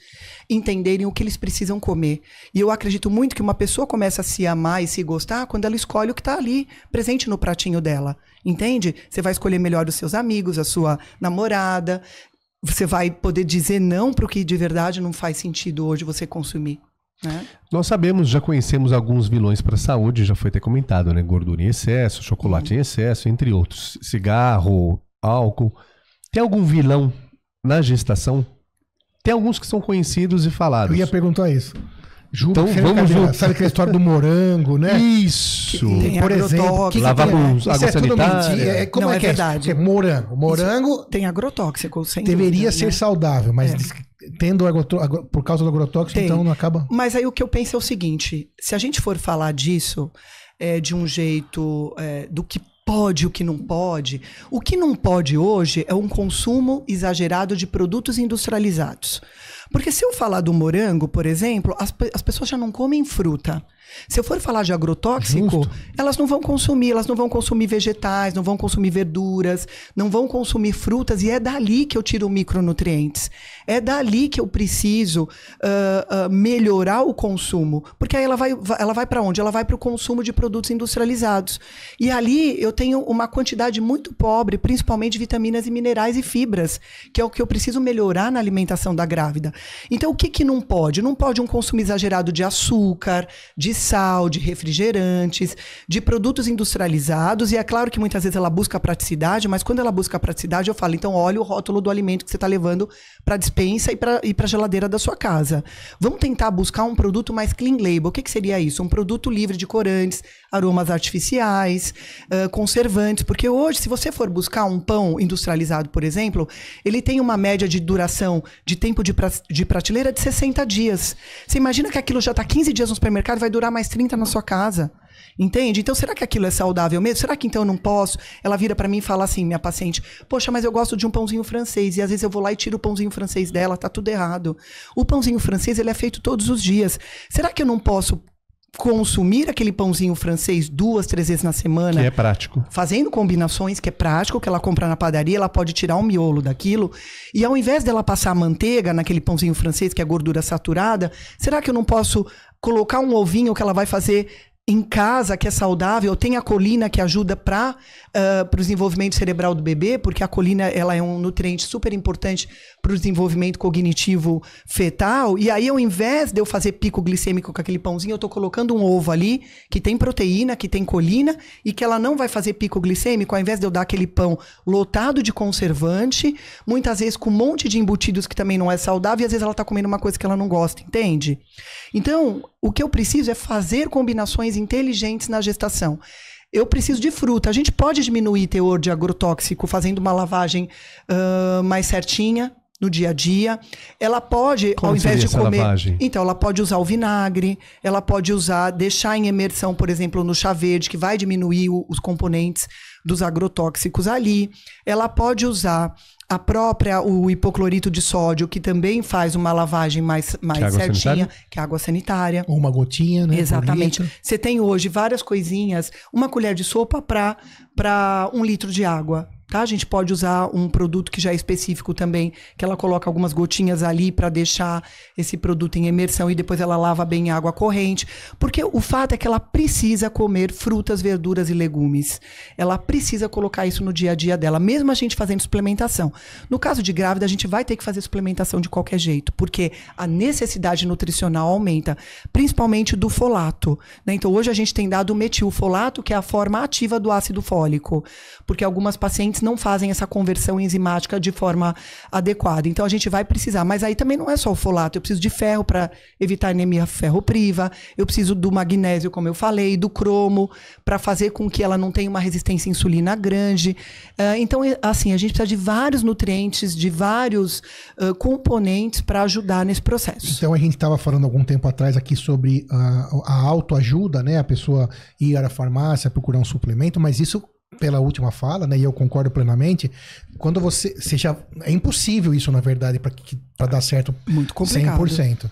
entenderem o que eles precisam comer. E eu acredito muito que uma pessoa começa a se amar e se gostar quando ela escolhe o que está ali presente no pratinho dela. Entende? Você vai escolher melhor os seus amigos, a sua namorada. Você vai poder dizer não para o que de verdade não faz sentido hoje você consumir. Né? Nós sabemos, já conhecemos alguns vilões para a saúde, já foi até comentado, né? Gordura em excesso, chocolate em excesso, entre outros. Cigarro, álcool. Tem algum vilão na gestação? Tem alguns que são conhecidos e falados. Eu ia perguntar isso. Juro, então vamos ver. Sabe aquela história do morango, né? Isso. Que, tem por exemplo, que lavar com é água é sanitária. É, como Não, é, é, que é? verdade. é? Morango. Morango. Isso tem agrotóxico, sem Deveria dúvida, ser né? saudável, mas é tendo por causa do agrotóxico, Tem. então não acaba. Mas aí o que eu penso é o seguinte: se a gente for falar disso é, de um jeito é, do que pode, o que não pode, o que não pode hoje é um consumo exagerado de produtos industrializados. Porque se eu falar do morango, por exemplo, as, as pessoas já não comem fruta. Se eu for falar de agrotóxico, Justo. elas não vão consumir, elas não vão consumir vegetais, não vão consumir verduras, não vão consumir frutas, e é dali que eu tiro micronutrientes. É dali que eu preciso uh, uh, melhorar o consumo, porque aí ela vai, ela vai para onde? Ela vai para o consumo de produtos industrializados. E ali eu tenho uma quantidade muito pobre, principalmente de vitaminas e minerais e fibras, que é o que eu preciso melhorar na alimentação da grávida. Então, o que, que não pode? Não pode um consumo exagerado de açúcar, de sal, de refrigerantes, de produtos industrializados. E é claro que muitas vezes ela busca praticidade, mas quando ela busca praticidade, eu falo, então olha o rótulo do alimento que você está levando para a dispensa e para a geladeira da sua casa. Vamos tentar buscar um produto mais clean label. O que, que seria isso? Um produto livre de corantes, aromas artificiais, uh, conservantes, porque hoje, se você for buscar um pão industrializado, por exemplo, ele tem uma média de duração de tempo de, pra de prateleira de 60 dias. Você imagina que aquilo já está 15 dias no supermercado, e vai durar mais 30 na sua casa. Entende? Então, será que aquilo é saudável mesmo? Será que então eu não posso? Ela vira para mim e fala assim, minha paciente: Poxa, mas eu gosto de um pãozinho francês. E às vezes eu vou lá e tiro o pãozinho francês dela, tá tudo errado. O pãozinho francês, ele é feito todos os dias. Será que eu não posso consumir aquele pãozinho francês duas, três vezes na semana. Que é prático. Fazendo combinações, que é prático, que ela compra na padaria, ela pode tirar o um miolo daquilo. E ao invés dela passar manteiga naquele pãozinho francês, que é gordura saturada, será que eu não posso colocar um ovinho que ela vai fazer em casa, que é saudável, tem a colina que ajuda para uh, ah, o desenvolvimento cerebral do bebê, porque a colina ela é um nutriente super importante para o desenvolvimento cognitivo fetal. E aí, ao invés de eu fazer pico glicêmico com aquele pãozinho, eu estou colocando um ovo ali que tem proteína, que tem colina e que ela não vai fazer pico glicêmico. Ao invés de eu dar aquele pão lotado de conservante, muitas vezes com um monte de embutidos que também não é saudável, e às vezes ela está comendo uma coisa que ela não gosta, entende? Então, o que eu preciso é fazer combinações inteligentes na gestação eu preciso de fruta. A gente pode diminuir teor de agrotóxico fazendo uma lavagem uh, mais certinha, no dia a dia. Ela pode, Como ao invés de comer. Lavagem? Então, ela pode usar o vinagre, ela pode usar, deixar em imersão, por exemplo, no chá verde, que vai diminuir o, os componentes dos agrotóxicos ali. Ela pode usar a própria, o hipoclorito de sódio, que também faz uma lavagem mais, mais que é certinha, sanitária? que é água sanitária. Ou uma gotinha, né? Exatamente. Você tem hoje várias coisinhas, uma colher de sopa para um litro de água tá? A gente pode usar um produto que já é específico também, que ela coloca algumas gotinhas ali para deixar esse produto em imersão e depois ela lava bem em água corrente, porque o fato é que ela precisa comer frutas, verduras e legumes. Ela precisa colocar isso no dia a dia dela, mesmo a gente fazendo suplementação. No caso de grávida, a gente vai ter que fazer suplementação de qualquer jeito, porque a necessidade nutricional aumenta, principalmente do folato, né? Então hoje a gente tem dado o metilfolato, que é a forma ativa do ácido fólico, porque algumas pacientes não fazem essa conversão enzimática de forma adequada. Então a gente vai precisar. Mas aí também não é só o folato. Eu preciso de ferro para evitar anemia ferropriva. Eu preciso do magnésio, como eu falei, do cromo, para fazer com que ela não tenha uma resistência à insulina grande. Uh, então, assim, a gente precisa de vários nutrientes, de vários uh, componentes para ajudar nesse processo. Então a gente estava falando algum tempo atrás aqui sobre ah, a autoajuda, né? A pessoa ir à farmácia procurar um suplemento, mas isso pela última fala, né? E eu concordo plenamente. Quando você seja é impossível isso na verdade para para dar certo muito complicado. 100%.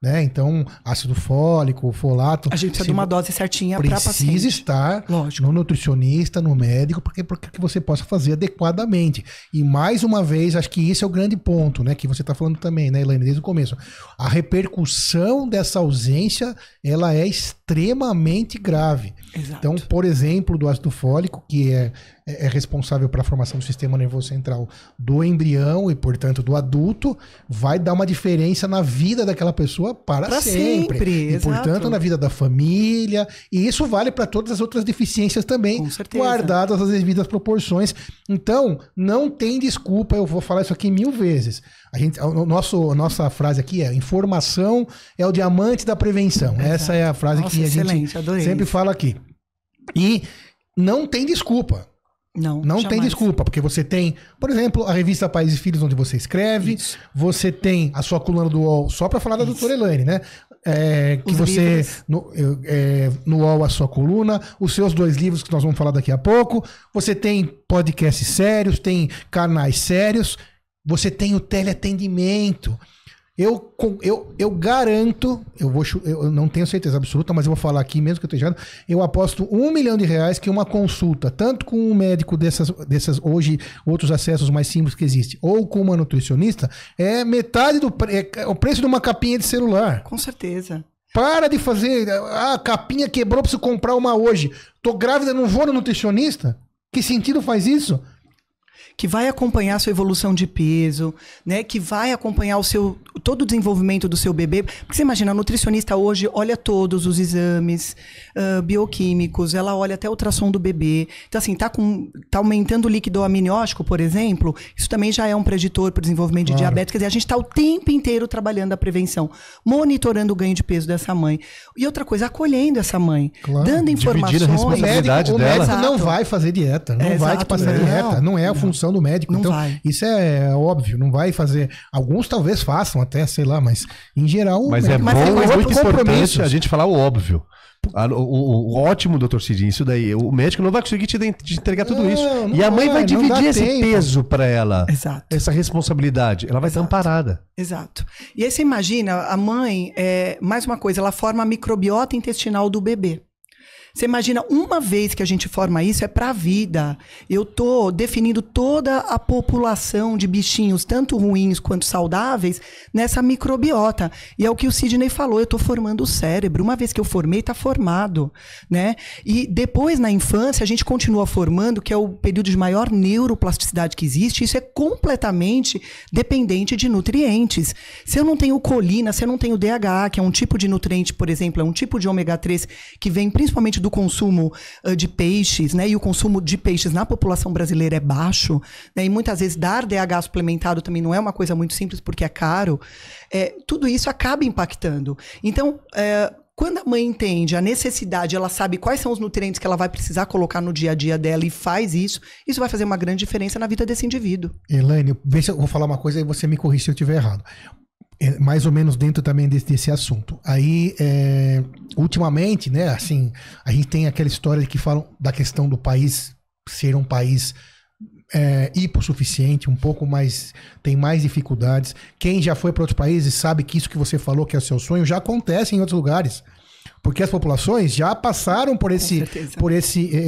Né? Então, ácido fólico, folato. A gente precisa de uma dose certinha para paciente. Precisa estar Lógico. no nutricionista, no médico, porque, porque você possa fazer adequadamente. E mais uma vez, acho que isso é o grande ponto, né? Que você está falando também, né, Elaine, desde o começo. A repercussão dessa ausência, ela é extrema extremamente grave. Exato. Então, por exemplo, do ácido fólico, que é, é, é responsável para a formação do sistema nervoso central do embrião e, portanto, do adulto, vai dar uma diferença na vida daquela pessoa para pra sempre. sempre. E, exato. portanto, na vida da família. E isso vale para todas as outras deficiências também, guardadas as devidas proporções. Então, não tem desculpa, eu vou falar isso aqui mil vezes. A gente, o nosso, a nossa frase aqui é: informação é o diamante da prevenção. Exato. Essa é a frase nossa, que a gente sempre isso. fala aqui. E não tem desculpa. Não, não tem desculpa, porque você tem, por exemplo, a revista Pais e Filhos, onde você escreve, isso. você tem a sua coluna do UOL, só para falar da isso. doutora Elaine, né? É, que Os você no, é, é, no UOL a sua coluna, os seus dois livros que nós vamos falar daqui a pouco. Você tem podcasts sérios, tem canais sérios. Você tem o teleatendimento. Eu, eu, eu garanto, eu, vou, eu não tenho certeza absoluta, mas eu vou falar aqui mesmo que eu esteja errado, eu aposto um milhão de reais que uma consulta, tanto com um médico dessas, dessas hoje, outros acessos mais simples que existe, ou com uma nutricionista, é metade do é o preço de uma capinha de celular. Com certeza. Para de fazer, ah, a capinha quebrou, preciso comprar uma hoje. Tô grávida, não vou no nutricionista? Que sentido faz isso? que vai acompanhar sua evolução de peso, né? Que vai acompanhar o seu todo o desenvolvimento do seu bebê. Porque você imagina, a nutricionista hoje olha todos os exames uh, bioquímicos, ela olha até o ultrassom do bebê. Então, assim, tá, com, tá aumentando o líquido amniótico, por exemplo, isso também já é um preditor para o desenvolvimento de diabetes. Quer dizer, a gente está o tempo inteiro trabalhando a prevenção, monitorando o ganho de peso dessa mãe. E outra coisa, acolhendo essa mãe, claro. dando informações. A responsabilidade o médico, o médico não vai fazer dieta, não é, vai te passar dieta, não é a função do médico. Não então, vai. isso é óbvio, não vai fazer. Alguns talvez façam até, sei lá, mas em geral. Mas né? é, é, bom, mas é muito importante a gente falar o óbvio. O, o, o, ótimo, doutor Cidinho, isso daí. O médico não vai conseguir te, te entregar tudo não, isso. Não e a mãe vai, vai dividir esse tempo. peso para ela. Exato. Essa responsabilidade. Ela vai estar amparada. Exato. E aí você imagina, a mãe, é, mais uma coisa, ela forma a microbiota intestinal do bebê. Você imagina, uma vez que a gente forma isso, é para a vida. Eu tô definindo toda a população de bichinhos, tanto ruins quanto saudáveis, nessa microbiota. E é o que o Sidney falou, eu tô formando o cérebro. Uma vez que eu formei, tá formado, né? E depois, na infância, a gente continua formando, que é o período de maior neuroplasticidade que existe. Isso é completamente dependente de nutrientes. Se eu não tenho colina, se eu não tenho DHA, que é um tipo de nutriente, por exemplo, é um tipo de ômega 3 que vem principalmente do do consumo uh, de peixes, né? E o consumo de peixes na população brasileira é baixo, né? E muitas vezes dar DH suplementado também não é uma coisa muito simples porque é caro. É, tudo isso acaba impactando. Então, é, quando a mãe entende a necessidade, ela sabe quais são os nutrientes que ela vai precisar colocar no dia a dia dela e faz isso, isso vai fazer uma grande diferença na vida desse indivíduo. Elaine, vê se eu vou falar uma coisa e você me corrige se eu estiver errado é mais ou menos dentro também desse, desse assunto. Aí, é, ultimamente, né, assim, a gente tem aquela história que falam da questão do país ser um país é, hipossuficiente, um pouco mais, tem mais dificuldades. Quem já foi para outros países sabe que isso que você falou, que é o seu sonho, já acontece em outros lugares porque as populações já passaram por esse, por esse é,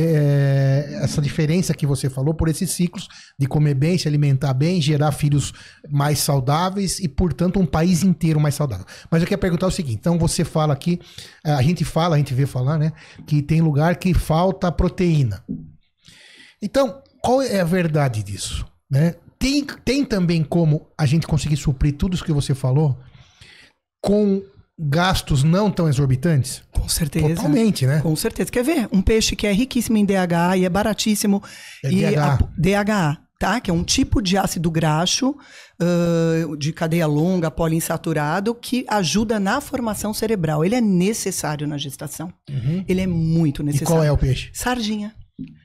é, essa diferença que você falou, por esses ciclos de comer bem, se alimentar bem, gerar filhos mais saudáveis e, portanto, um país inteiro mais saudável. Mas eu quero perguntar o seguinte: então você fala aqui, é, a gente fala, a gente vê falar, né, que tem lugar que falta proteína. Então, qual é a verdade disso? Né? Tem, tem também como a gente conseguir suprir tudo isso que você falou com gastos não tão exorbitantes? Com certeza. Totalmente, né? Com certeza. Quer ver? Um peixe que é riquíssimo em DHA e é baratíssimo. É e DHA. A, DHA, tá? Que é um tipo de ácido graxo uh, de cadeia longa, poliinsaturado, que ajuda na formação cerebral. Ele é necessário na gestação. Uhum. Ele é muito necessário. E qual é o peixe? Sardinha.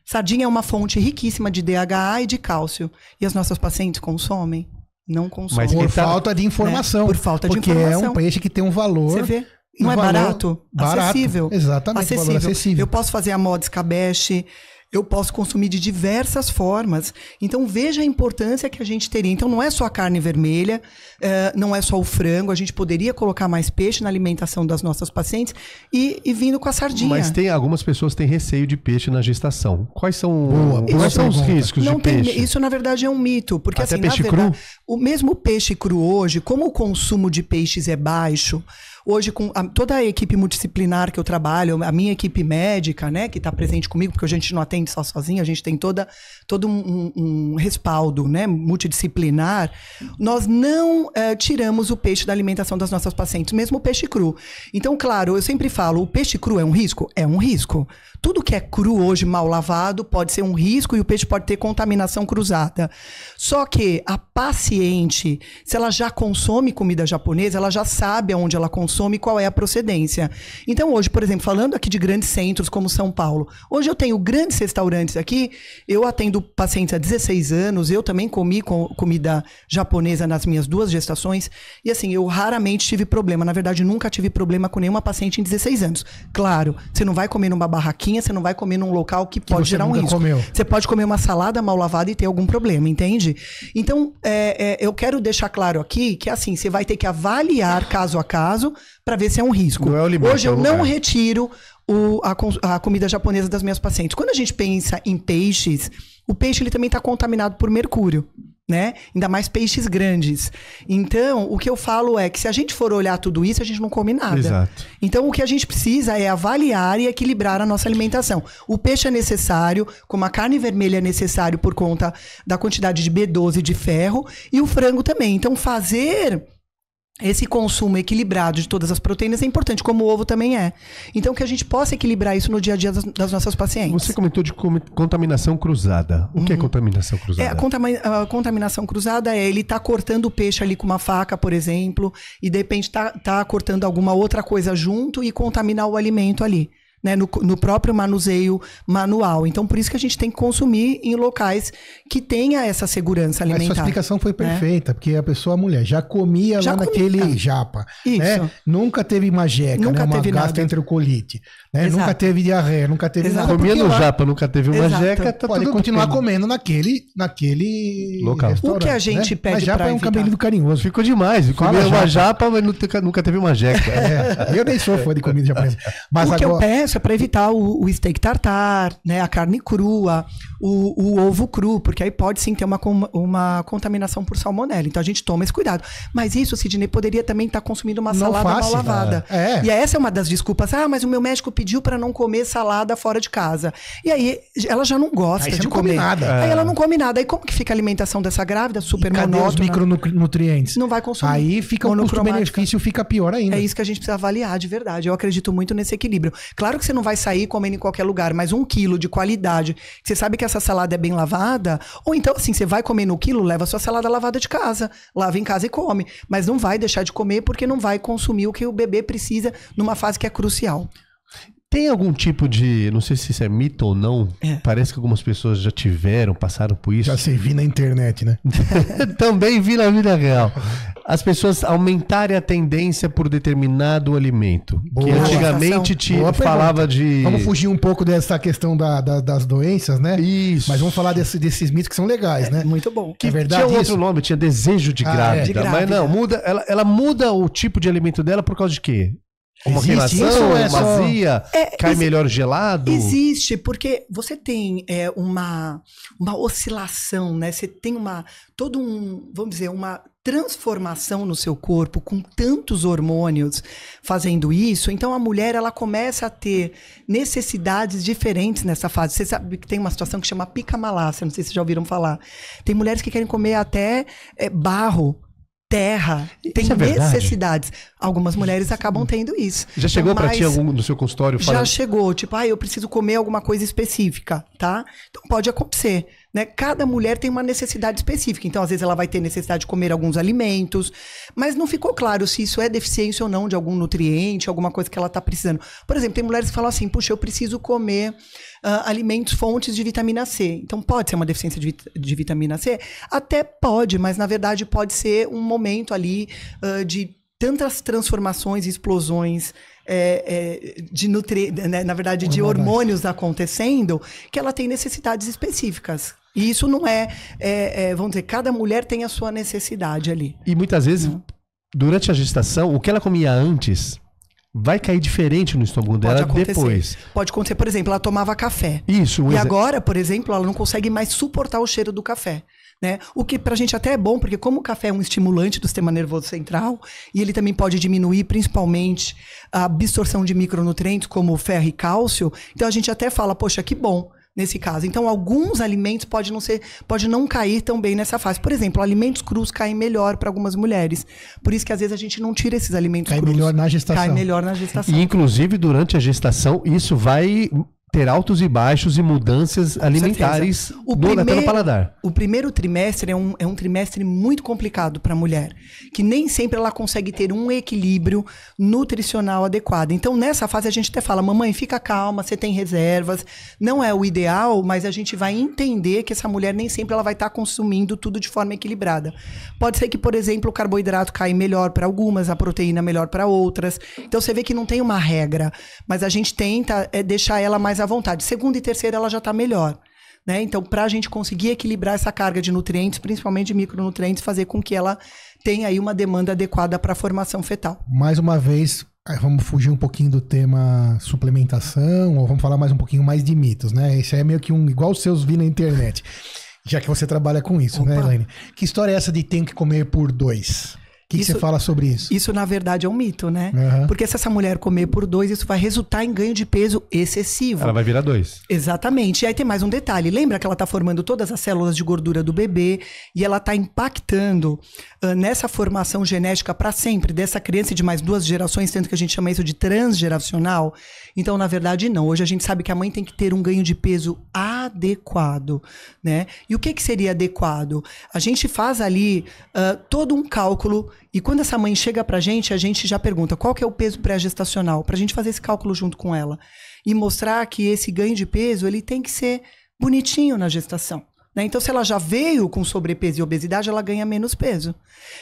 Sardinha é uma fonte riquíssima de DHA e de cálcio. E as nossas pacientes consomem não consome. Mas por tá, falta de né? informação. Né? Por falta de porque informação. Porque é um peixe que tem um valor. Você vê? Não é um é barato? barato? Acessível. Exatamente, acessível. acessível. Eu posso fazer a moda escabeche, eu posso consumir de diversas formas. Então veja a importância que a gente teria. Então não é só a carne vermelha, uh, não é só o frango, a gente poderia colocar mais peixe na alimentação das nossas pacientes e, e vindo com a sardinha. Mas tem algumas pessoas têm receio de peixe na gestação. Quais são, Boa, quais são os riscos não de tem, peixe? Isso na verdade é um mito, porque Até assim, peixe na verdade, cru? o mesmo peixe cru hoje, como o consumo de peixes é baixo, Hoje, com a, toda a equipe multidisciplinar que eu trabalho, a minha equipe médica, né, que está presente comigo, porque a gente não atende só sozinha, a gente tem toda, todo um, um respaldo né, multidisciplinar, nós não eh, tiramos o peixe da alimentação das nossas pacientes, mesmo o peixe cru. Então, claro, eu sempre falo, o peixe cru é um risco? É um risco. Tudo que é cru hoje, mal lavado, pode ser um risco e o peixe pode ter contaminação cruzada. Só que a paciente, se ela já consome comida japonesa, ela já sabe aonde ela consome e qual é a procedência. Então, hoje, por exemplo, falando aqui de grandes centros como São Paulo, hoje eu tenho grandes restaurantes aqui, eu atendo tendo pacientes há 16 anos, eu também comi com, comida japonesa nas minhas duas gestações. E assim, eu raramente tive problema. Na verdade, nunca tive problema com nenhuma paciente em 16 anos. Claro, você não vai comer numa barraquinha, você não vai comer num local que, que pode gerar um risco. Comeu. Você pode comer uma salada mal lavada e ter algum problema, entende? Então, é, é, eu quero deixar claro aqui que assim, você vai ter que avaliar caso a caso para ver se é um risco. É limite, Hoje eu é não retiro o, a, a comida japonesa das minhas pacientes. Quando a gente pensa em peixes o peixe ele também está contaminado por mercúrio, né? Ainda mais peixes grandes. Então, o que eu falo é que se a gente for olhar tudo isso, a gente não come nada. Exato. Então, o que a gente precisa é avaliar e equilibrar a nossa alimentação. O peixe é necessário, como a carne vermelha é necessário por conta da quantidade de B12 de ferro, e o frango também. Então, fazer esse consumo equilibrado de todas as proteínas é importante, como o ovo também é. Então, que a gente possa equilibrar isso no dia a dia das, das nossas pacientes. Você comentou de contaminação cruzada. O uhum. que é uhum. contaminação cruzada? É, a, a, contaminação cruzada é ele tá cortando o peixe ali com uma faca, por exemplo, e de repente está tá cortando alguma outra coisa junto e contaminar o alimento ali né, no, no, próprio manuseio manual. Então, por isso que a gente tem que consumir em locais que tenha essa segurança alimentar. A sua explicação foi né? perfeita, né? porque a pessoa, a mulher, já comia já lá comia. naquele ah, japa. Né? Isso. Né? Nunca teve majeca, nunca né? uma teve gastroenterolite. Né? Nunca teve diarreia, nunca teve nada. Comia no lá... japa, nunca teve uma jeca. Tá Pode continuar comendo naquele, naquele local. O que a né? gente né? pede japa é um evitar. do carinhoso. Ficou demais. Comia uma japa, mas nunca teve uma jeca. É. Eu nem sou fã de comida japonesa. Mas o agora... que eu peço isso é para evitar o, o, steak tartar, né, a carne crua, o, o, ovo cru, porque aí pode sim ter uma, uma contaminação por salmonela. Então a gente toma esse cuidado. Mas isso, Sidney, poderia também estar tá consumindo uma salada mal né? lavada. É. E essa é uma das desculpas. Ah, mas o meu médico pediu para não comer salada fora de casa. E aí ela já não gosta aí de não comer. Come nada. Aí ela é. não come nada. Aí como que fica a alimentação dessa grávida super e monótona? os micronutrientes? Não vai consumir. Aí fica o custo-benefício fica pior ainda. É isso que a gente precisa avaliar de verdade. Eu acredito muito nesse equilíbrio. Claro que que você não vai sair comendo em qualquer lugar, mas um quilo de qualidade, você sabe que essa salada é bem lavada, ou então assim, você vai comer no quilo, leva sua salada lavada de casa, lava em casa e come. Mas não vai deixar de comer porque não vai consumir o que o bebê precisa numa fase que é crucial. Tem algum tipo de, não sei se isso é mito ou não, é. parece que algumas pessoas já tiveram, passaram por isso. Já sei, vi na internet, né? Também vi na vida real. As pessoas aumentarem a tendência por determinado alimento. Boa, que antigamente te falava de. Vamos fugir um pouco dessa questão da, da, das doenças, né? Isso. Mas vamos falar desse, desses mitos que são legais, é, né? Muito bom. Que é verdade. Tinha um outro nome, tinha desejo de, ah, é. grávida, é. de grávida, Mas não, muda, ela, ela muda o tipo de alimento dela por causa de quê? Uma existe, isso é vazia, é, é, cai melhor gelado? Existe, porque você tem é, uma, uma oscilação, né? Você tem uma, todo um, vamos dizer, uma transformação no seu corpo com tantos hormônios fazendo isso, então a mulher ela começa a ter necessidades diferentes nessa fase. Você sabe que tem uma situação que chama pica malácia, não sei se já ouviram falar. Tem mulheres que querem comer até é, barro terra, tem é necessidades. Algumas mulheres acabam tendo isso. Já chegou então, para ti algum no seu consultório? Falando... Já chegou, tipo, ah, eu preciso comer alguma coisa específica, tá? Então pode acontecer. Né? Cada mulher tem uma necessidade específica. Então, às vezes, ela vai ter necessidade de comer alguns alimentos, mas não ficou claro se isso é deficiência ou não de algum nutriente, alguma coisa que ela está precisando. Por exemplo, tem mulheres que falam assim: puxa, eu preciso comer uh, alimentos, fontes de vitamina C. Então, pode ser uma deficiência de, vit de, vitamina C? Até pode, mas na verdade pode ser um momento ali uh, de tantas transformações e explosões é, é, de nutri... Né, na verdade, de hormônios acontecendo, que ela tem necessidades específicas. E isso não é, é, é, vamos dizer, cada mulher tem a sua necessidade ali. E muitas vezes, não. durante a gestação, o que ela comia antes vai cair diferente no estômago dela acontecer. depois. Pode acontecer, por exemplo, ela tomava café. Isso. Um e agora, por exemplo, ela não consegue mais suportar o cheiro do café. Né? O que pra gente até é bom, porque como o café é um estimulante do sistema nervoso central, e ele também pode diminuir principalmente a absorção de micronutrientes como ferro e cálcio, então a gente até fala, poxa, que bom nesse caso. Então, alguns alimentos pode não ser, pode não cair tão bem nessa fase. Por exemplo, alimentos crus caem melhor para algumas mulheres. Por isso que às vezes a gente não tira esses alimentos cai crus. Cai melhor na gestação. Cai melhor na gestação. E inclusive durante a gestação isso vai ter altos e baixos e mudanças alimentares o do, primeiro, no paladar. O primeiro trimestre é um, é um trimestre muito complicado para a mulher, que nem sempre ela consegue ter um equilíbrio nutricional adequado. Então, nessa fase, a gente até fala: mamãe, fica calma, você tem reservas. Não é o ideal, mas a gente vai entender que essa mulher nem sempre ela vai estar tá consumindo tudo de forma equilibrada. Pode ser que, por exemplo, o carboidrato caia melhor para algumas, a proteína melhor para outras. Então, você vê que não tem uma regra, mas a gente tenta é, deixar ela mais à vontade. Segunda e terceira ela já está melhor. Né? Então, para a gente conseguir equilibrar essa carga de nutrientes, principalmente de micronutrientes, fazer com que ela tenha aí uma demanda adequada para a formação fetal. Mais uma vez, vamos fugir um pouquinho do tema suplementação, ou vamos falar mais um pouquinho mais de mitos, né? Isso é meio que um igual os seus vi na internet. Já que você trabalha com isso, né, Opa. né, Elaine? Que história é essa de tenho que comer por dois? que, isso, que você fala sobre isso? Isso, na verdade, é um mito, né? Uhum. Porque se essa mulher comer por dois, isso vai resultar em ganho de peso excessivo. Ela vai virar dois. Exatamente. E aí tem mais um detalhe. Lembra que ela está formando todas as células de gordura do bebê e ela está impactando uh, nessa formação genética para sempre dessa criança de mais duas gerações, sendo que a gente chama isso de transgeracional. Então, na verdade, não. Hoje a gente sabe que a mãe tem que ter um ganho de peso adequado, né? E o que, que seria adequado? A gente faz ali uh, todo um cálculo e quando essa mãe chega pra gente, a gente já pergunta qual que é o peso pré-gestacional, pra gente fazer esse cálculo junto com ela. E mostrar que esse ganho de peso, ele tem que ser bonitinho na gestação. Né? Então, se ela já veio com sobrepeso e obesidade, ela ganha menos peso.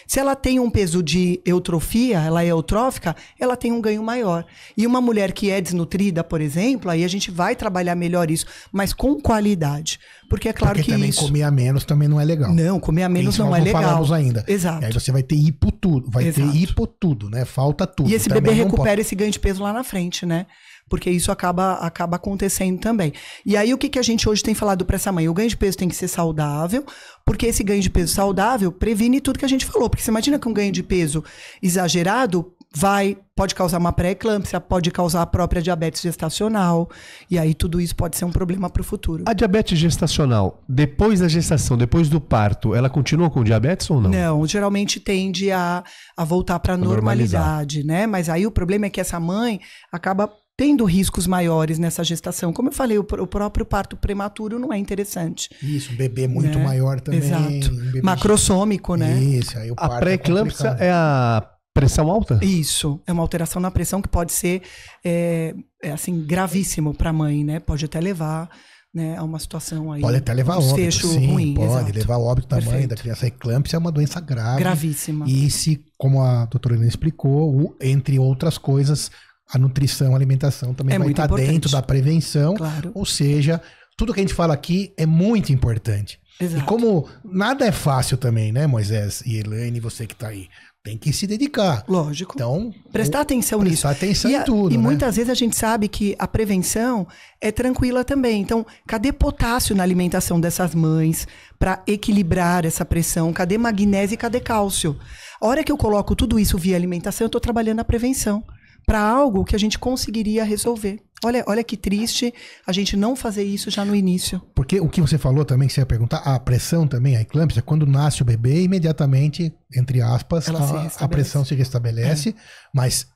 Se ela tem um peso de eutrofia, ela é eutrófica, ela tem um ganho maior. E uma mulher que é desnutrida, por exemplo, aí a gente vai trabalhar melhor isso, mas com qualidade. Porque é claro Porque que também isso... comer a menos também não é legal. Não, comer a menos isso não é não legal. falamos ainda. Exato. E aí você vai ter hipo tudo, vai Exato. ter hipo tudo, né? Falta tudo. E esse também bebê recupera esse ganho de peso lá na frente, né? porque isso acaba, acaba acontecendo também. E aí, o que, que a gente hoje tem falado para essa mãe? O ganho de peso tem que ser saudável, porque esse ganho de peso saudável previne tudo que a gente falou. Porque você imagina que um ganho de peso exagerado vai, pode causar uma pré-eclâmpsia, pode causar a própria diabetes gestacional, e aí tudo isso pode ser um problema para o futuro. A diabetes gestacional, depois da gestação, depois do parto, ela continua com diabetes ou não? Não, geralmente tende a, a voltar para a normalidade, né? Mas aí o problema é que essa mãe acaba tendo riscos maiores nessa gestação. Como eu falei, o, o próprio parto prematuro não é interessante. Isso, um bebê muito né? maior também. Exato. Um Macrossômico, né? Isso, aí o parto A é pré-eclâmpsia é, é a Pressão alta? Isso, é uma alteração na pressão que pode ser é, é assim gravíssimo para a mãe, né? Pode até levar né, a uma situação aí. Pode até levar um óbito, sim, ruim, pode exato. levar óbito da Perfeito. mãe, da criança. A eclâmpsia é uma doença grave. Gravíssima. E se, como a doutora Helena explicou, entre outras coisas, a nutrição, a alimentação também é vai estar tá dentro da prevenção. Claro. Ou seja, tudo que a gente fala aqui é muito importante. Exato. E como nada é fácil também, né, Moisés e Elaine, você que está aí. Tem que se dedicar. Lógico. Então, prestar atenção prestar nisso. Prestar atenção e a, em tudo. E né? muitas vezes a gente sabe que a prevenção é tranquila também. Então, cadê potássio na alimentação dessas mães para equilibrar essa pressão? Cadê magnésio e cadê cálcio? A hora que eu coloco tudo isso via alimentação, eu estou trabalhando a prevenção para algo que a gente conseguiria resolver. Olha, olha que triste a gente não fazer isso já no início. Porque o que você falou também, que você ia perguntar, a pressão também, a eclâmpsia, quando nasce o bebê, imediatamente, entre aspas, a, a, pressão se restabelece, é. mas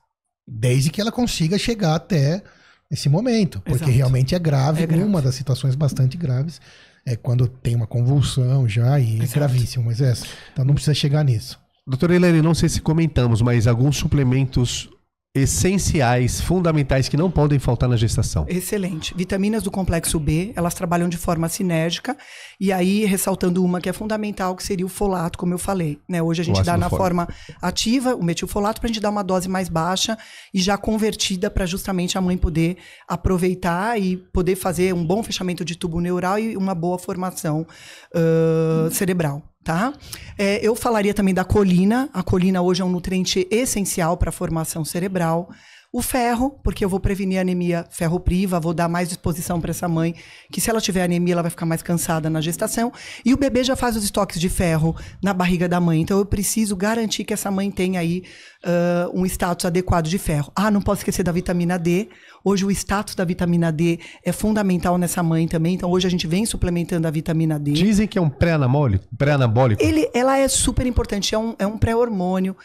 desde que ela consiga chegar até esse momento, porque Exato. realmente é grave, é grave, uma das situações bastante graves é quando tem uma convulsão já e é Exato. é gravíssimo, mas é, então não precisa chegar nisso. Doutora Helene, não sei se comentamos, mas alguns suplementos essenciais, fundamentais que não podem faltar na gestação. Excelente. Vitaminas do complexo B, elas trabalham de forma sinérgica e aí ressaltando uma que é fundamental, que seria o folato, como eu falei, né? Hoje a gente dá na forma ativa o metilfolato para a gente dar uma dose mais baixa e já convertida para justamente a mãe poder aproveitar e poder fazer um bom fechamento de tubo neural e uma boa formação uh, hum. cerebral tá? É, eu falaria também da colina. A colina hoje é um nutriente essencial para a formação cerebral. O ferro, porque eu vou prevenir anemia ferropriva, vou dar mais disposição para essa mãe, que se ela tiver anemia, ela vai ficar mais cansada na gestação. E o bebê já faz os estoques de ferro na barriga da mãe. Então eu preciso garantir que essa mãe tenha aí uh, um status adequado de ferro. Ah, não posso esquecer da vitamina D. Hoje o status da vitamina D é fundamental nessa mãe também. Então hoje a gente vem suplementando a vitamina D. Dizem que é um pré-anabólico. Pré anabólico ela é super importante. É um, é um pré-hormônio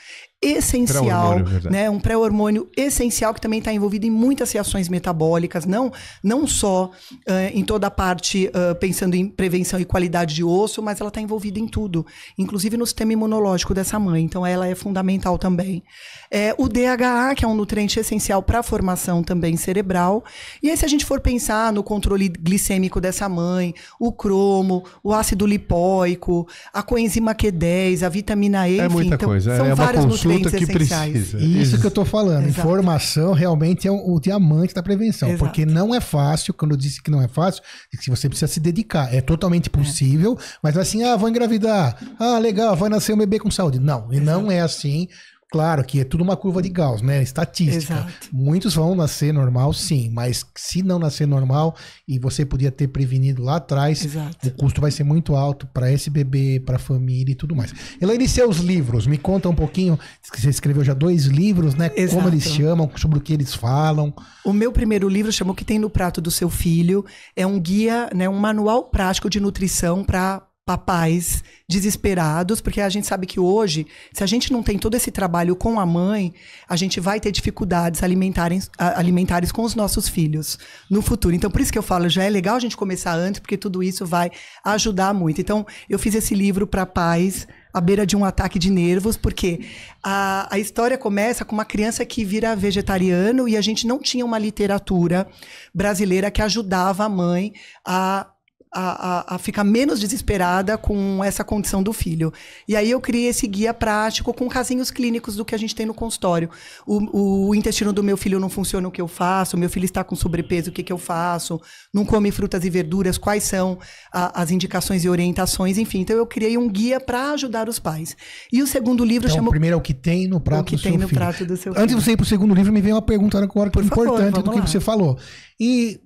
essencial, pré né? Um pré-hormônio essencial que também está envolvido em muitas reações metabólicas, não, não só uh, em toda a parte uh, pensando em prevenção e qualidade de osso, mas ela está envolvida em tudo, inclusive no sistema imunológico dessa mãe. Então ela é fundamental também. É, o DHA, que é um nutriente essencial para a formação também cerebral. E aí, se a gente for pensar no controle glicêmico dessa mãe, o cromo, o ácido lipóico, a coenzima Q10, a vitamina E, é enfim, muita então, coisa. são é vários nutrientes que essenciais. Precisa. Isso, que eu estou falando. Exato. Informação realmente é o diamante da prevenção. Exato. Porque não é fácil, quando eu disse que não é fácil, que você precisa se dedicar. É totalmente é. possível, é. mas assim, ah, vou engravidar. Ah, legal, vai nascer um bebê com saúde. Não, e não é assim. Claro que é tudo uma curva de Gauss, né? Estatística. Exato. Muitos vão nascer normal, sim, mas se não nascer normal e você podia ter prevenido lá atrás, Exato. o custo vai ser muito alto para esse bebê, para a família e tudo mais. Elaine, seus livros, me conta um pouquinho. Você escreveu já dois livros, né? Exato. Como eles chamam, sobre o que eles falam. O meu primeiro livro chamou O que tem no prato do seu filho. É um guia, né? Um manual prático de nutrição para papais desesperados, porque a gente sabe que hoje, se a gente não tem todo esse trabalho com a mãe, a gente vai ter dificuldades alimentares, alimentares com os nossos filhos no futuro. Então, por isso que eu falo, já é legal a gente começar antes, porque tudo isso vai ajudar muito. Então, eu fiz esse livro para pais à beira de um ataque de nervos, porque a, a história começa com uma criança que vira vegetariano e a gente não tinha uma literatura brasileira que ajudava a mãe a a, a, a, ficar menos desesperada com essa condição do filho. E aí eu criei esse guia prático com casinhos clínicos do que a gente tem no consultório. O, o intestino do meu filho não funciona, o que eu faço? Meu filho está com sobrepeso, o que, que eu faço? Não come frutas e verduras, quais são a, as indicações e orientações? Enfim, então eu criei um guia para ajudar os pais. E o segundo livro então, chama... o primeiro é o que tem no prato, o que do, tem seu no filho. prato do seu Antes filho. Antes de você ir para o segundo livro, me veio uma pergunta agora é foi importante favor, do que lá. você falou. E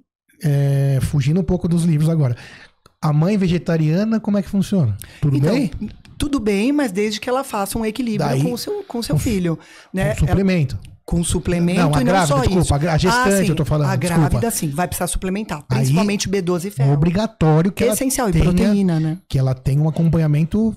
é, fugindo um pouco dos livros agora. A mãe vegetariana, como é que funciona? Tudo então, bem? Tudo bem, mas desde que ela faça um equilíbrio Daí, com o seu, com seu com, filho. Né? Com suplemento. com suplemento não, a e grávida, só desculpa, isso. A ah, gestante, ah, sim, eu tô falando. A grávida, desculpa. sim, vai precisar suplementar, principalmente Aí, B12 e ferro. É obrigatório que é ela essencial, tenha, e proteína, né? Que ela tenha um acompanhamento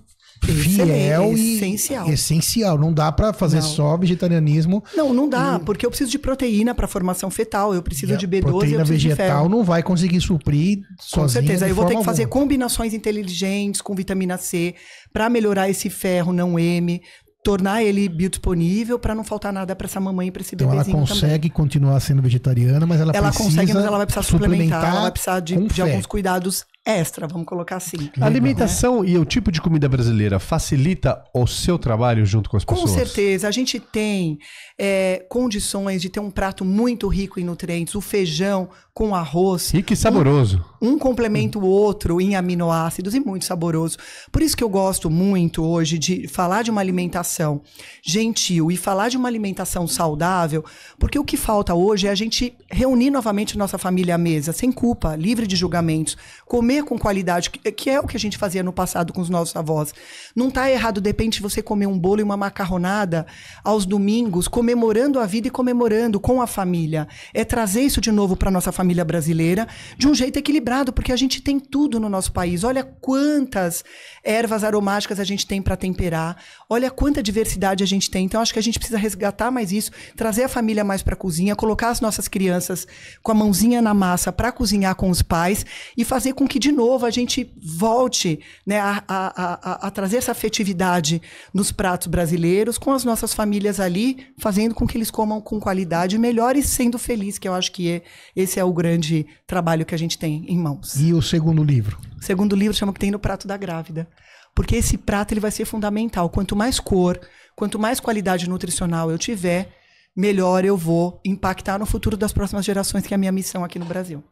fiel e é é essencial. É essencial. Não dá para fazer não. só vegetarianismo. Não, não dá, e... porque eu preciso de proteína para formação fetal, eu preciso de B12, proteína vegetal não vai conseguir suprir sozinha. Com certeza, eu vou ter que fazer alguma. combinações inteligentes com vitamina C para melhorar esse ferro não M, tornar ele biodisponível para não faltar nada para essa mamãe e para esse então ela consegue também. continuar sendo vegetariana, mas ela, ela precisa consegue, mas ela vai precisar suplementar, suplementar ela vai precisar de, de alguns cuidados extra, vamos colocar assim. A né? alimentação né? e o tipo de comida brasileira facilita o seu trabalho junto com as com pessoas? Com certeza. A gente tem é, condições de ter um prato muito rico em nutrientes, o feijão com arroz. Rico e saboroso. Um, um complementa o outro em aminoácidos e muito saboroso. Por isso que eu gosto muito hoje de falar de uma alimentação gentil e falar de uma alimentação saudável, porque o que falta hoje é a gente reunir novamente nossa família à mesa, sem culpa, livre de julgamentos, comer comer com qualidade, que é o que a gente fazia no passado com os nossos avós. Não está errado, de repente, você comer um bolo e uma macarronada aos domingos, comemorando a vida e comemorando com a família. É trazer isso de novo para nossa família brasileira de um jeito equilibrado, porque a gente tem tudo no nosso país. Olha quantas ervas aromáticas a gente tem para temperar. Olha quanta diversidade a gente tem. Então, acho que a gente precisa resgatar mais isso, trazer a família mais para a cozinha, colocar as nossas crianças com a mãozinha na massa para cozinhar com os pais e fazer com que de novo a gente volte né, a, a, a, a, trazer essa afetividade nos pratos brasileiros, com as nossas famílias ali, fazendo com que eles comam com qualidade melhor e sendo feliz, que eu acho que é, esse é o grande trabalho que a gente tem em mãos. E o segundo livro? O segundo livro chama Que Tem no Prato da Grávida. Porque esse prato ele vai ser fundamental. Quanto mais cor, quanto mais qualidade nutricional eu tiver, melhor eu vou impactar no futuro das próximas gerações, que é a minha missão aqui no Brasil.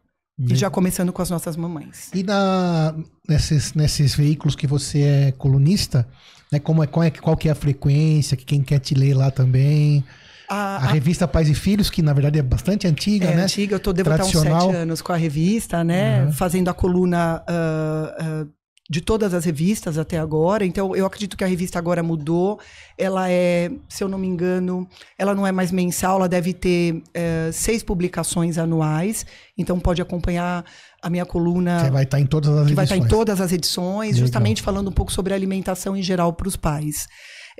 E já né? começando com as nossas mamães. E na, nesses, nesses veículos que você é colunista, né? Como é, qual, é, qual que é a frequência, que quem quer te ler lá também. A, a, revista Pais e Filhos, que na verdade é bastante antiga, é né? antiga, eu devo estar uns sete anos com a revista, né? Uhum. Fazendo a coluna uh, uh, de todas as revistas até agora. Então, eu acredito que a revista agora mudou. Ela é, se eu não me engano, ela não é mais mensal, ela deve ter é, seis publicações anuais. Então, pode acompanhar a minha coluna. Que vai estar tá em todas as tá edições. Vai estar em todas as edições, Legal. justamente falando um pouco sobre alimentação em geral para os pais.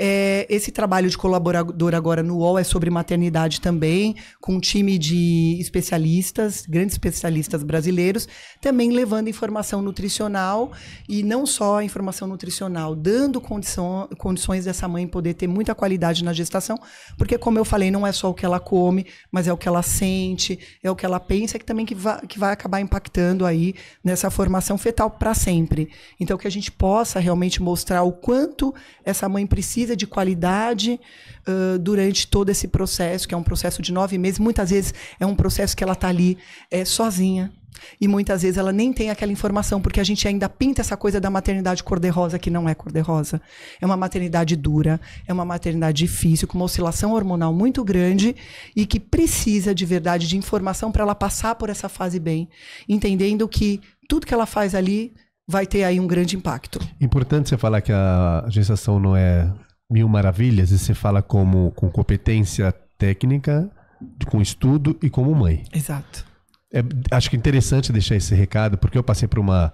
É, esse trabalho de colaborador agora no UOL é sobre maternidade também, com um time de especialistas, grandes especialistas brasileiros, também levando informação nutricional e não só a informação nutricional, dando condição, condições dessa mãe poder ter muita qualidade na gestação, porque, como eu falei, não é só o que ela come, mas é o que ela sente, é o que ela pensa, que também que vai, que vai acabar impactando aí nessa formação fetal para sempre. Então, que a gente possa realmente mostrar o quanto essa mãe precisa pesquisa de qualidade uh, durante todo esse processo, que é um processo de nove meses. Muitas vezes é um processo que ela está ali é, sozinha. E muitas vezes ela nem tem aquela informação, porque a gente ainda pinta essa coisa da maternidade cor-de-rosa, que não é cor-de-rosa. É uma maternidade dura, é uma maternidade difícil, com uma oscilação hormonal muito grande e que precisa de verdade de informação para ela passar por essa fase bem, entendendo que tudo que ela faz ali vai ter aí um grande impacto. Importante você falar que a gestação não é mil maravilhas e você fala como com competência técnica, com estudo e como mãe. Exato. É, acho que é interessante deixar esse recado, porque eu passei por uma,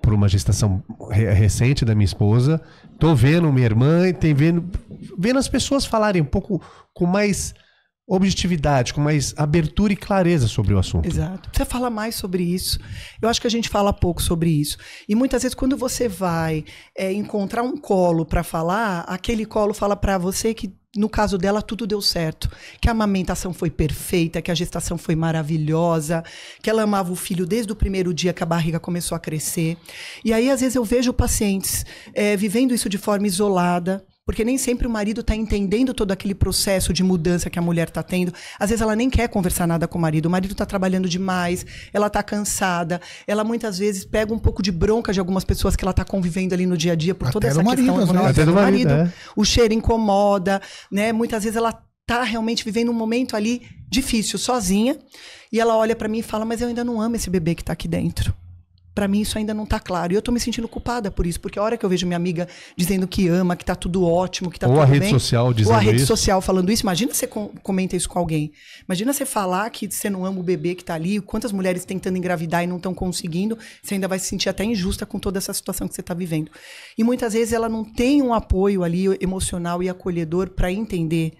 por uma gestação re recente da minha esposa. Tô vendo minha irmã e tem vendo, vendo as pessoas falarem um pouco com mais objetividade, com mais abertura e clareza sobre o assunto. Exato. você fala mais sobre isso. Eu acho que a gente fala pouco sobre isso. E muitas vezes, quando você vai é, encontrar um colo para falar, aquele colo fala para você que no caso dela, tudo deu certo. Que a amamentação foi perfeita, que a gestação foi maravilhosa, que ela amava o filho desde o primeiro dia que a barriga começou a crescer. E aí, às vezes, eu vejo pacientes é, vivendo isso de forma isolada, porque nem sempre o marido está entendendo todo aquele processo de mudança que a mulher está tendo. Às vezes ela nem quer conversar nada com o marido. O marido está trabalhando demais, ela está cansada. Ela muitas vezes pega um pouco de bronca de algumas pessoas que ela está convivendo ali no dia a dia por até toda essa questão emocional. Até do marido. É. O cheiro incomoda, né? Muitas vezes ela está realmente vivendo um momento ali difícil, sozinha. E ela olha para mim e fala: Mas eu ainda não amo esse bebê que está aqui dentro para mim isso ainda não tá claro. E eu tô me sentindo culpada por isso, porque a hora que eu vejo minha amiga dizendo que ama, que tá tudo ótimo, que tá ou tudo bem. Ou a rede social dizendo isso. Ou a rede isso. social falando isso. Imagina você comenta isso com alguém. Imagina você falar que você não ama o bebê que tá ali, quantas mulheres tentando engravidar e não estão conseguindo, você ainda vai se sentir até injusta com toda essa situação que você tá vivendo. E muitas vezes ela não tem um apoio ali emocional e acolhedor para entender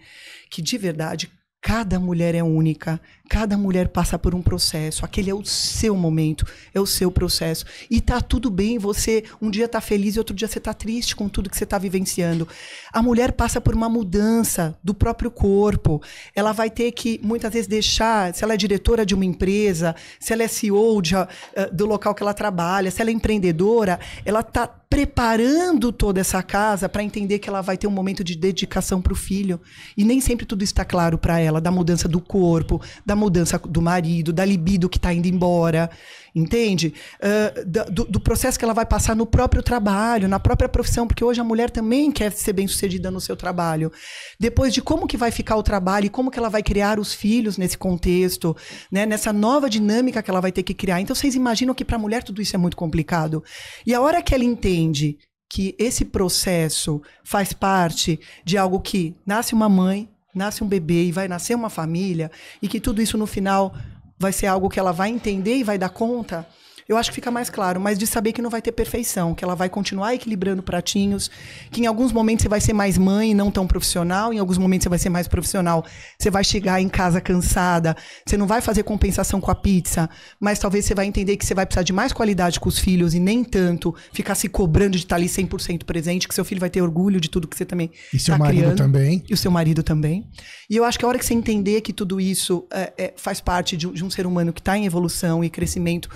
que de verdade cada mulher é única, Cada mulher passa por um processo, aquele é o seu momento, é o seu processo. E tá tudo bem, você um dia tá feliz e outro dia você tá triste com tudo que você tá vivenciando. A mulher passa por uma mudança do próprio corpo. Ela vai ter que muitas vezes deixar, se ela é diretora de uma empresa, se ela é CEO de, uh, do local que ela trabalha, se ela é empreendedora, ela tá preparando toda essa casa para entender que ela vai ter um momento de dedicação para o filho. E nem sempre tudo está claro para ela, da mudança do corpo, da da mudança do marido, da libido que está indo embora, entende? Uh, do, do, processo que ela vai passar no próprio trabalho, na própria profissão, porque hoje a mulher também quer ser bem sucedida no seu trabalho. Depois de como que vai ficar o trabalho e como que ela vai criar os filhos nesse contexto, né? nessa nova dinâmica que ela vai ter que criar. Então vocês imaginam que para a mulher tudo isso é muito complicado. E a hora que ela entende que esse processo faz parte de algo que nasce uma mãe, nasce um bebê e vai nascer uma família, e que tudo isso no final vai ser algo que ela vai entender e vai dar conta, eu acho que fica mais claro, mas de saber que não vai ter perfeição, que ela vai continuar equilibrando pratinhos, que em alguns momentos você vai ser mais mãe, não tão profissional, em alguns momentos você vai ser mais profissional, você vai chegar em casa cansada, você não vai fazer compensação com a pizza, mas talvez você vai entender que você vai precisar de mais qualidade com os filhos e nem tanto ficar se cobrando de estar ali 100% presente, que seu filho vai ter orgulho de tudo que você também E seu tá marido criando, também. E o seu marido também. E eu acho que a hora que você entender que tudo isso é, é, faz parte de, de um ser humano que está em evolução e crescimento,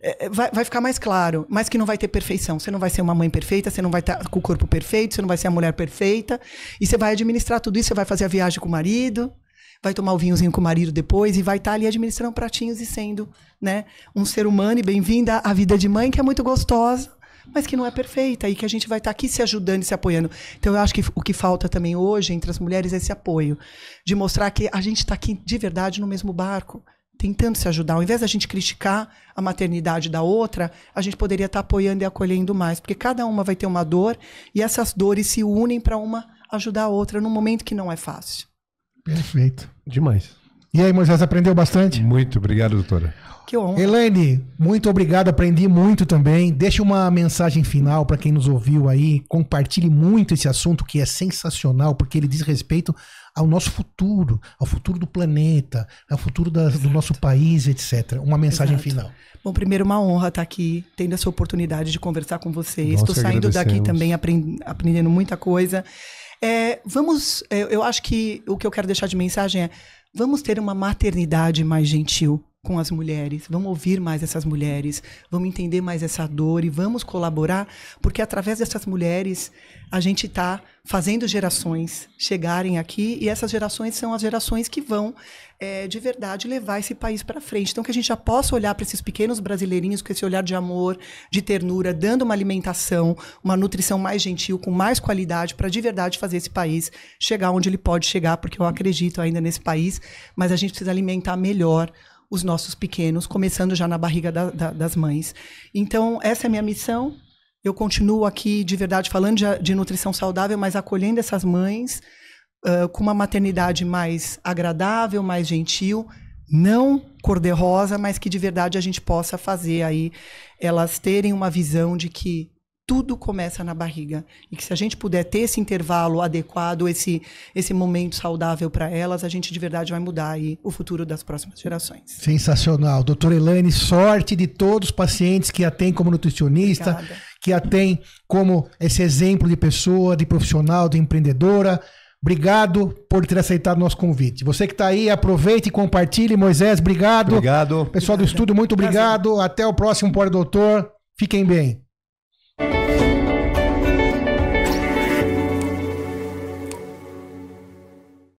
é, é, vai, vai, ficar mais claro, mas que não vai ter perfeição. Você não vai ser uma mãe perfeita, você não vai estar tá com o corpo perfeito, você não vai ser a mulher perfeita. E você vai administrar tudo isso, você vai fazer a viagem com o marido, vai tomar o vinhozinho com o marido depois e vai estar tá ali administrando pratinhos e sendo né, um ser humano e bem-vinda à vida de mãe, que é muito gostosa mas que não é perfeita e que a gente vai estar tá aqui se ajudando e se apoiando. Então, eu acho que o que falta também hoje entre as mulheres é esse apoio, de mostrar que a gente está aqui de verdade no mesmo barco, tentando se ajudar. Ao invés da gente criticar a maternidade da outra, a gente poderia estar apoiando e acolhendo mais, porque cada uma vai ter uma dor e essas dores se unem para uma ajudar a outra num momento que não é fácil. Perfeito. Demais. E aí, Moisés, aprendeu bastante? Muito obrigado, doutora. Que honra. Elaine, muito obrigado, aprendi muito também. Deixa uma mensagem final para quem nos ouviu aí. Compartilhe muito esse assunto que é sensacional, porque ele diz respeito ao nosso futuro, ao futuro do planeta, ao futuro da, do nosso país, etc. Uma mensagem Exato. final. Bom, primeiro, uma honra estar aqui, tendo essa oportunidade de conversar com vocês. Estou saindo daqui também aprendendo muita coisa. É, vamos, é, eu acho que o que eu quero deixar de mensagem é: vamos ter uma maternidade mais gentil com as mulheres, vamos ouvir mais essas mulheres, vamos entender mais essa dor e vamos colaborar, porque através dessas mulheres a gente está fazendo gerações chegarem aqui e essas gerações são as gerações que vão é, de verdade levar esse país para frente. Então que a gente já possa olhar para esses pequenos brasileirinhos com esse olhar de amor, de ternura, dando uma alimentação, uma nutrição mais gentil, com mais qualidade, para de verdade fazer esse país chegar onde ele pode chegar, porque eu acredito ainda nesse país, mas a gente precisa alimentar melhor os nossos pequenos, começando já na barriga da, da, das mães. Então, essa é a minha missão. Eu continuo aqui, de verdade, falando de, de nutrição saudável, mas acolhendo essas mães uh, com uma maternidade mais agradável, mais gentil, não cor-de-rosa, mas que de verdade a gente possa fazer aí elas terem uma visão de que tudo começa na barriga. E que se a gente puder ter esse intervalo adequado, esse, esse momento saudável para elas, a gente de verdade vai mudar aí o futuro das próximas gerações. Sensacional. Doutora Elaine, sorte de todos os pacientes que a têm como nutricionista, Obrigada. que a têm como esse exemplo de pessoa, de profissional, de empreendedora. Obrigado por ter aceitado o nosso convite. Você que está aí, aproveite e compartilhe. Moisés, obrigado. Obrigado. Pessoal do estudo, muito obrigado. Prazer. Até o próximo Pós Doutor. Fiquem bem. Thank you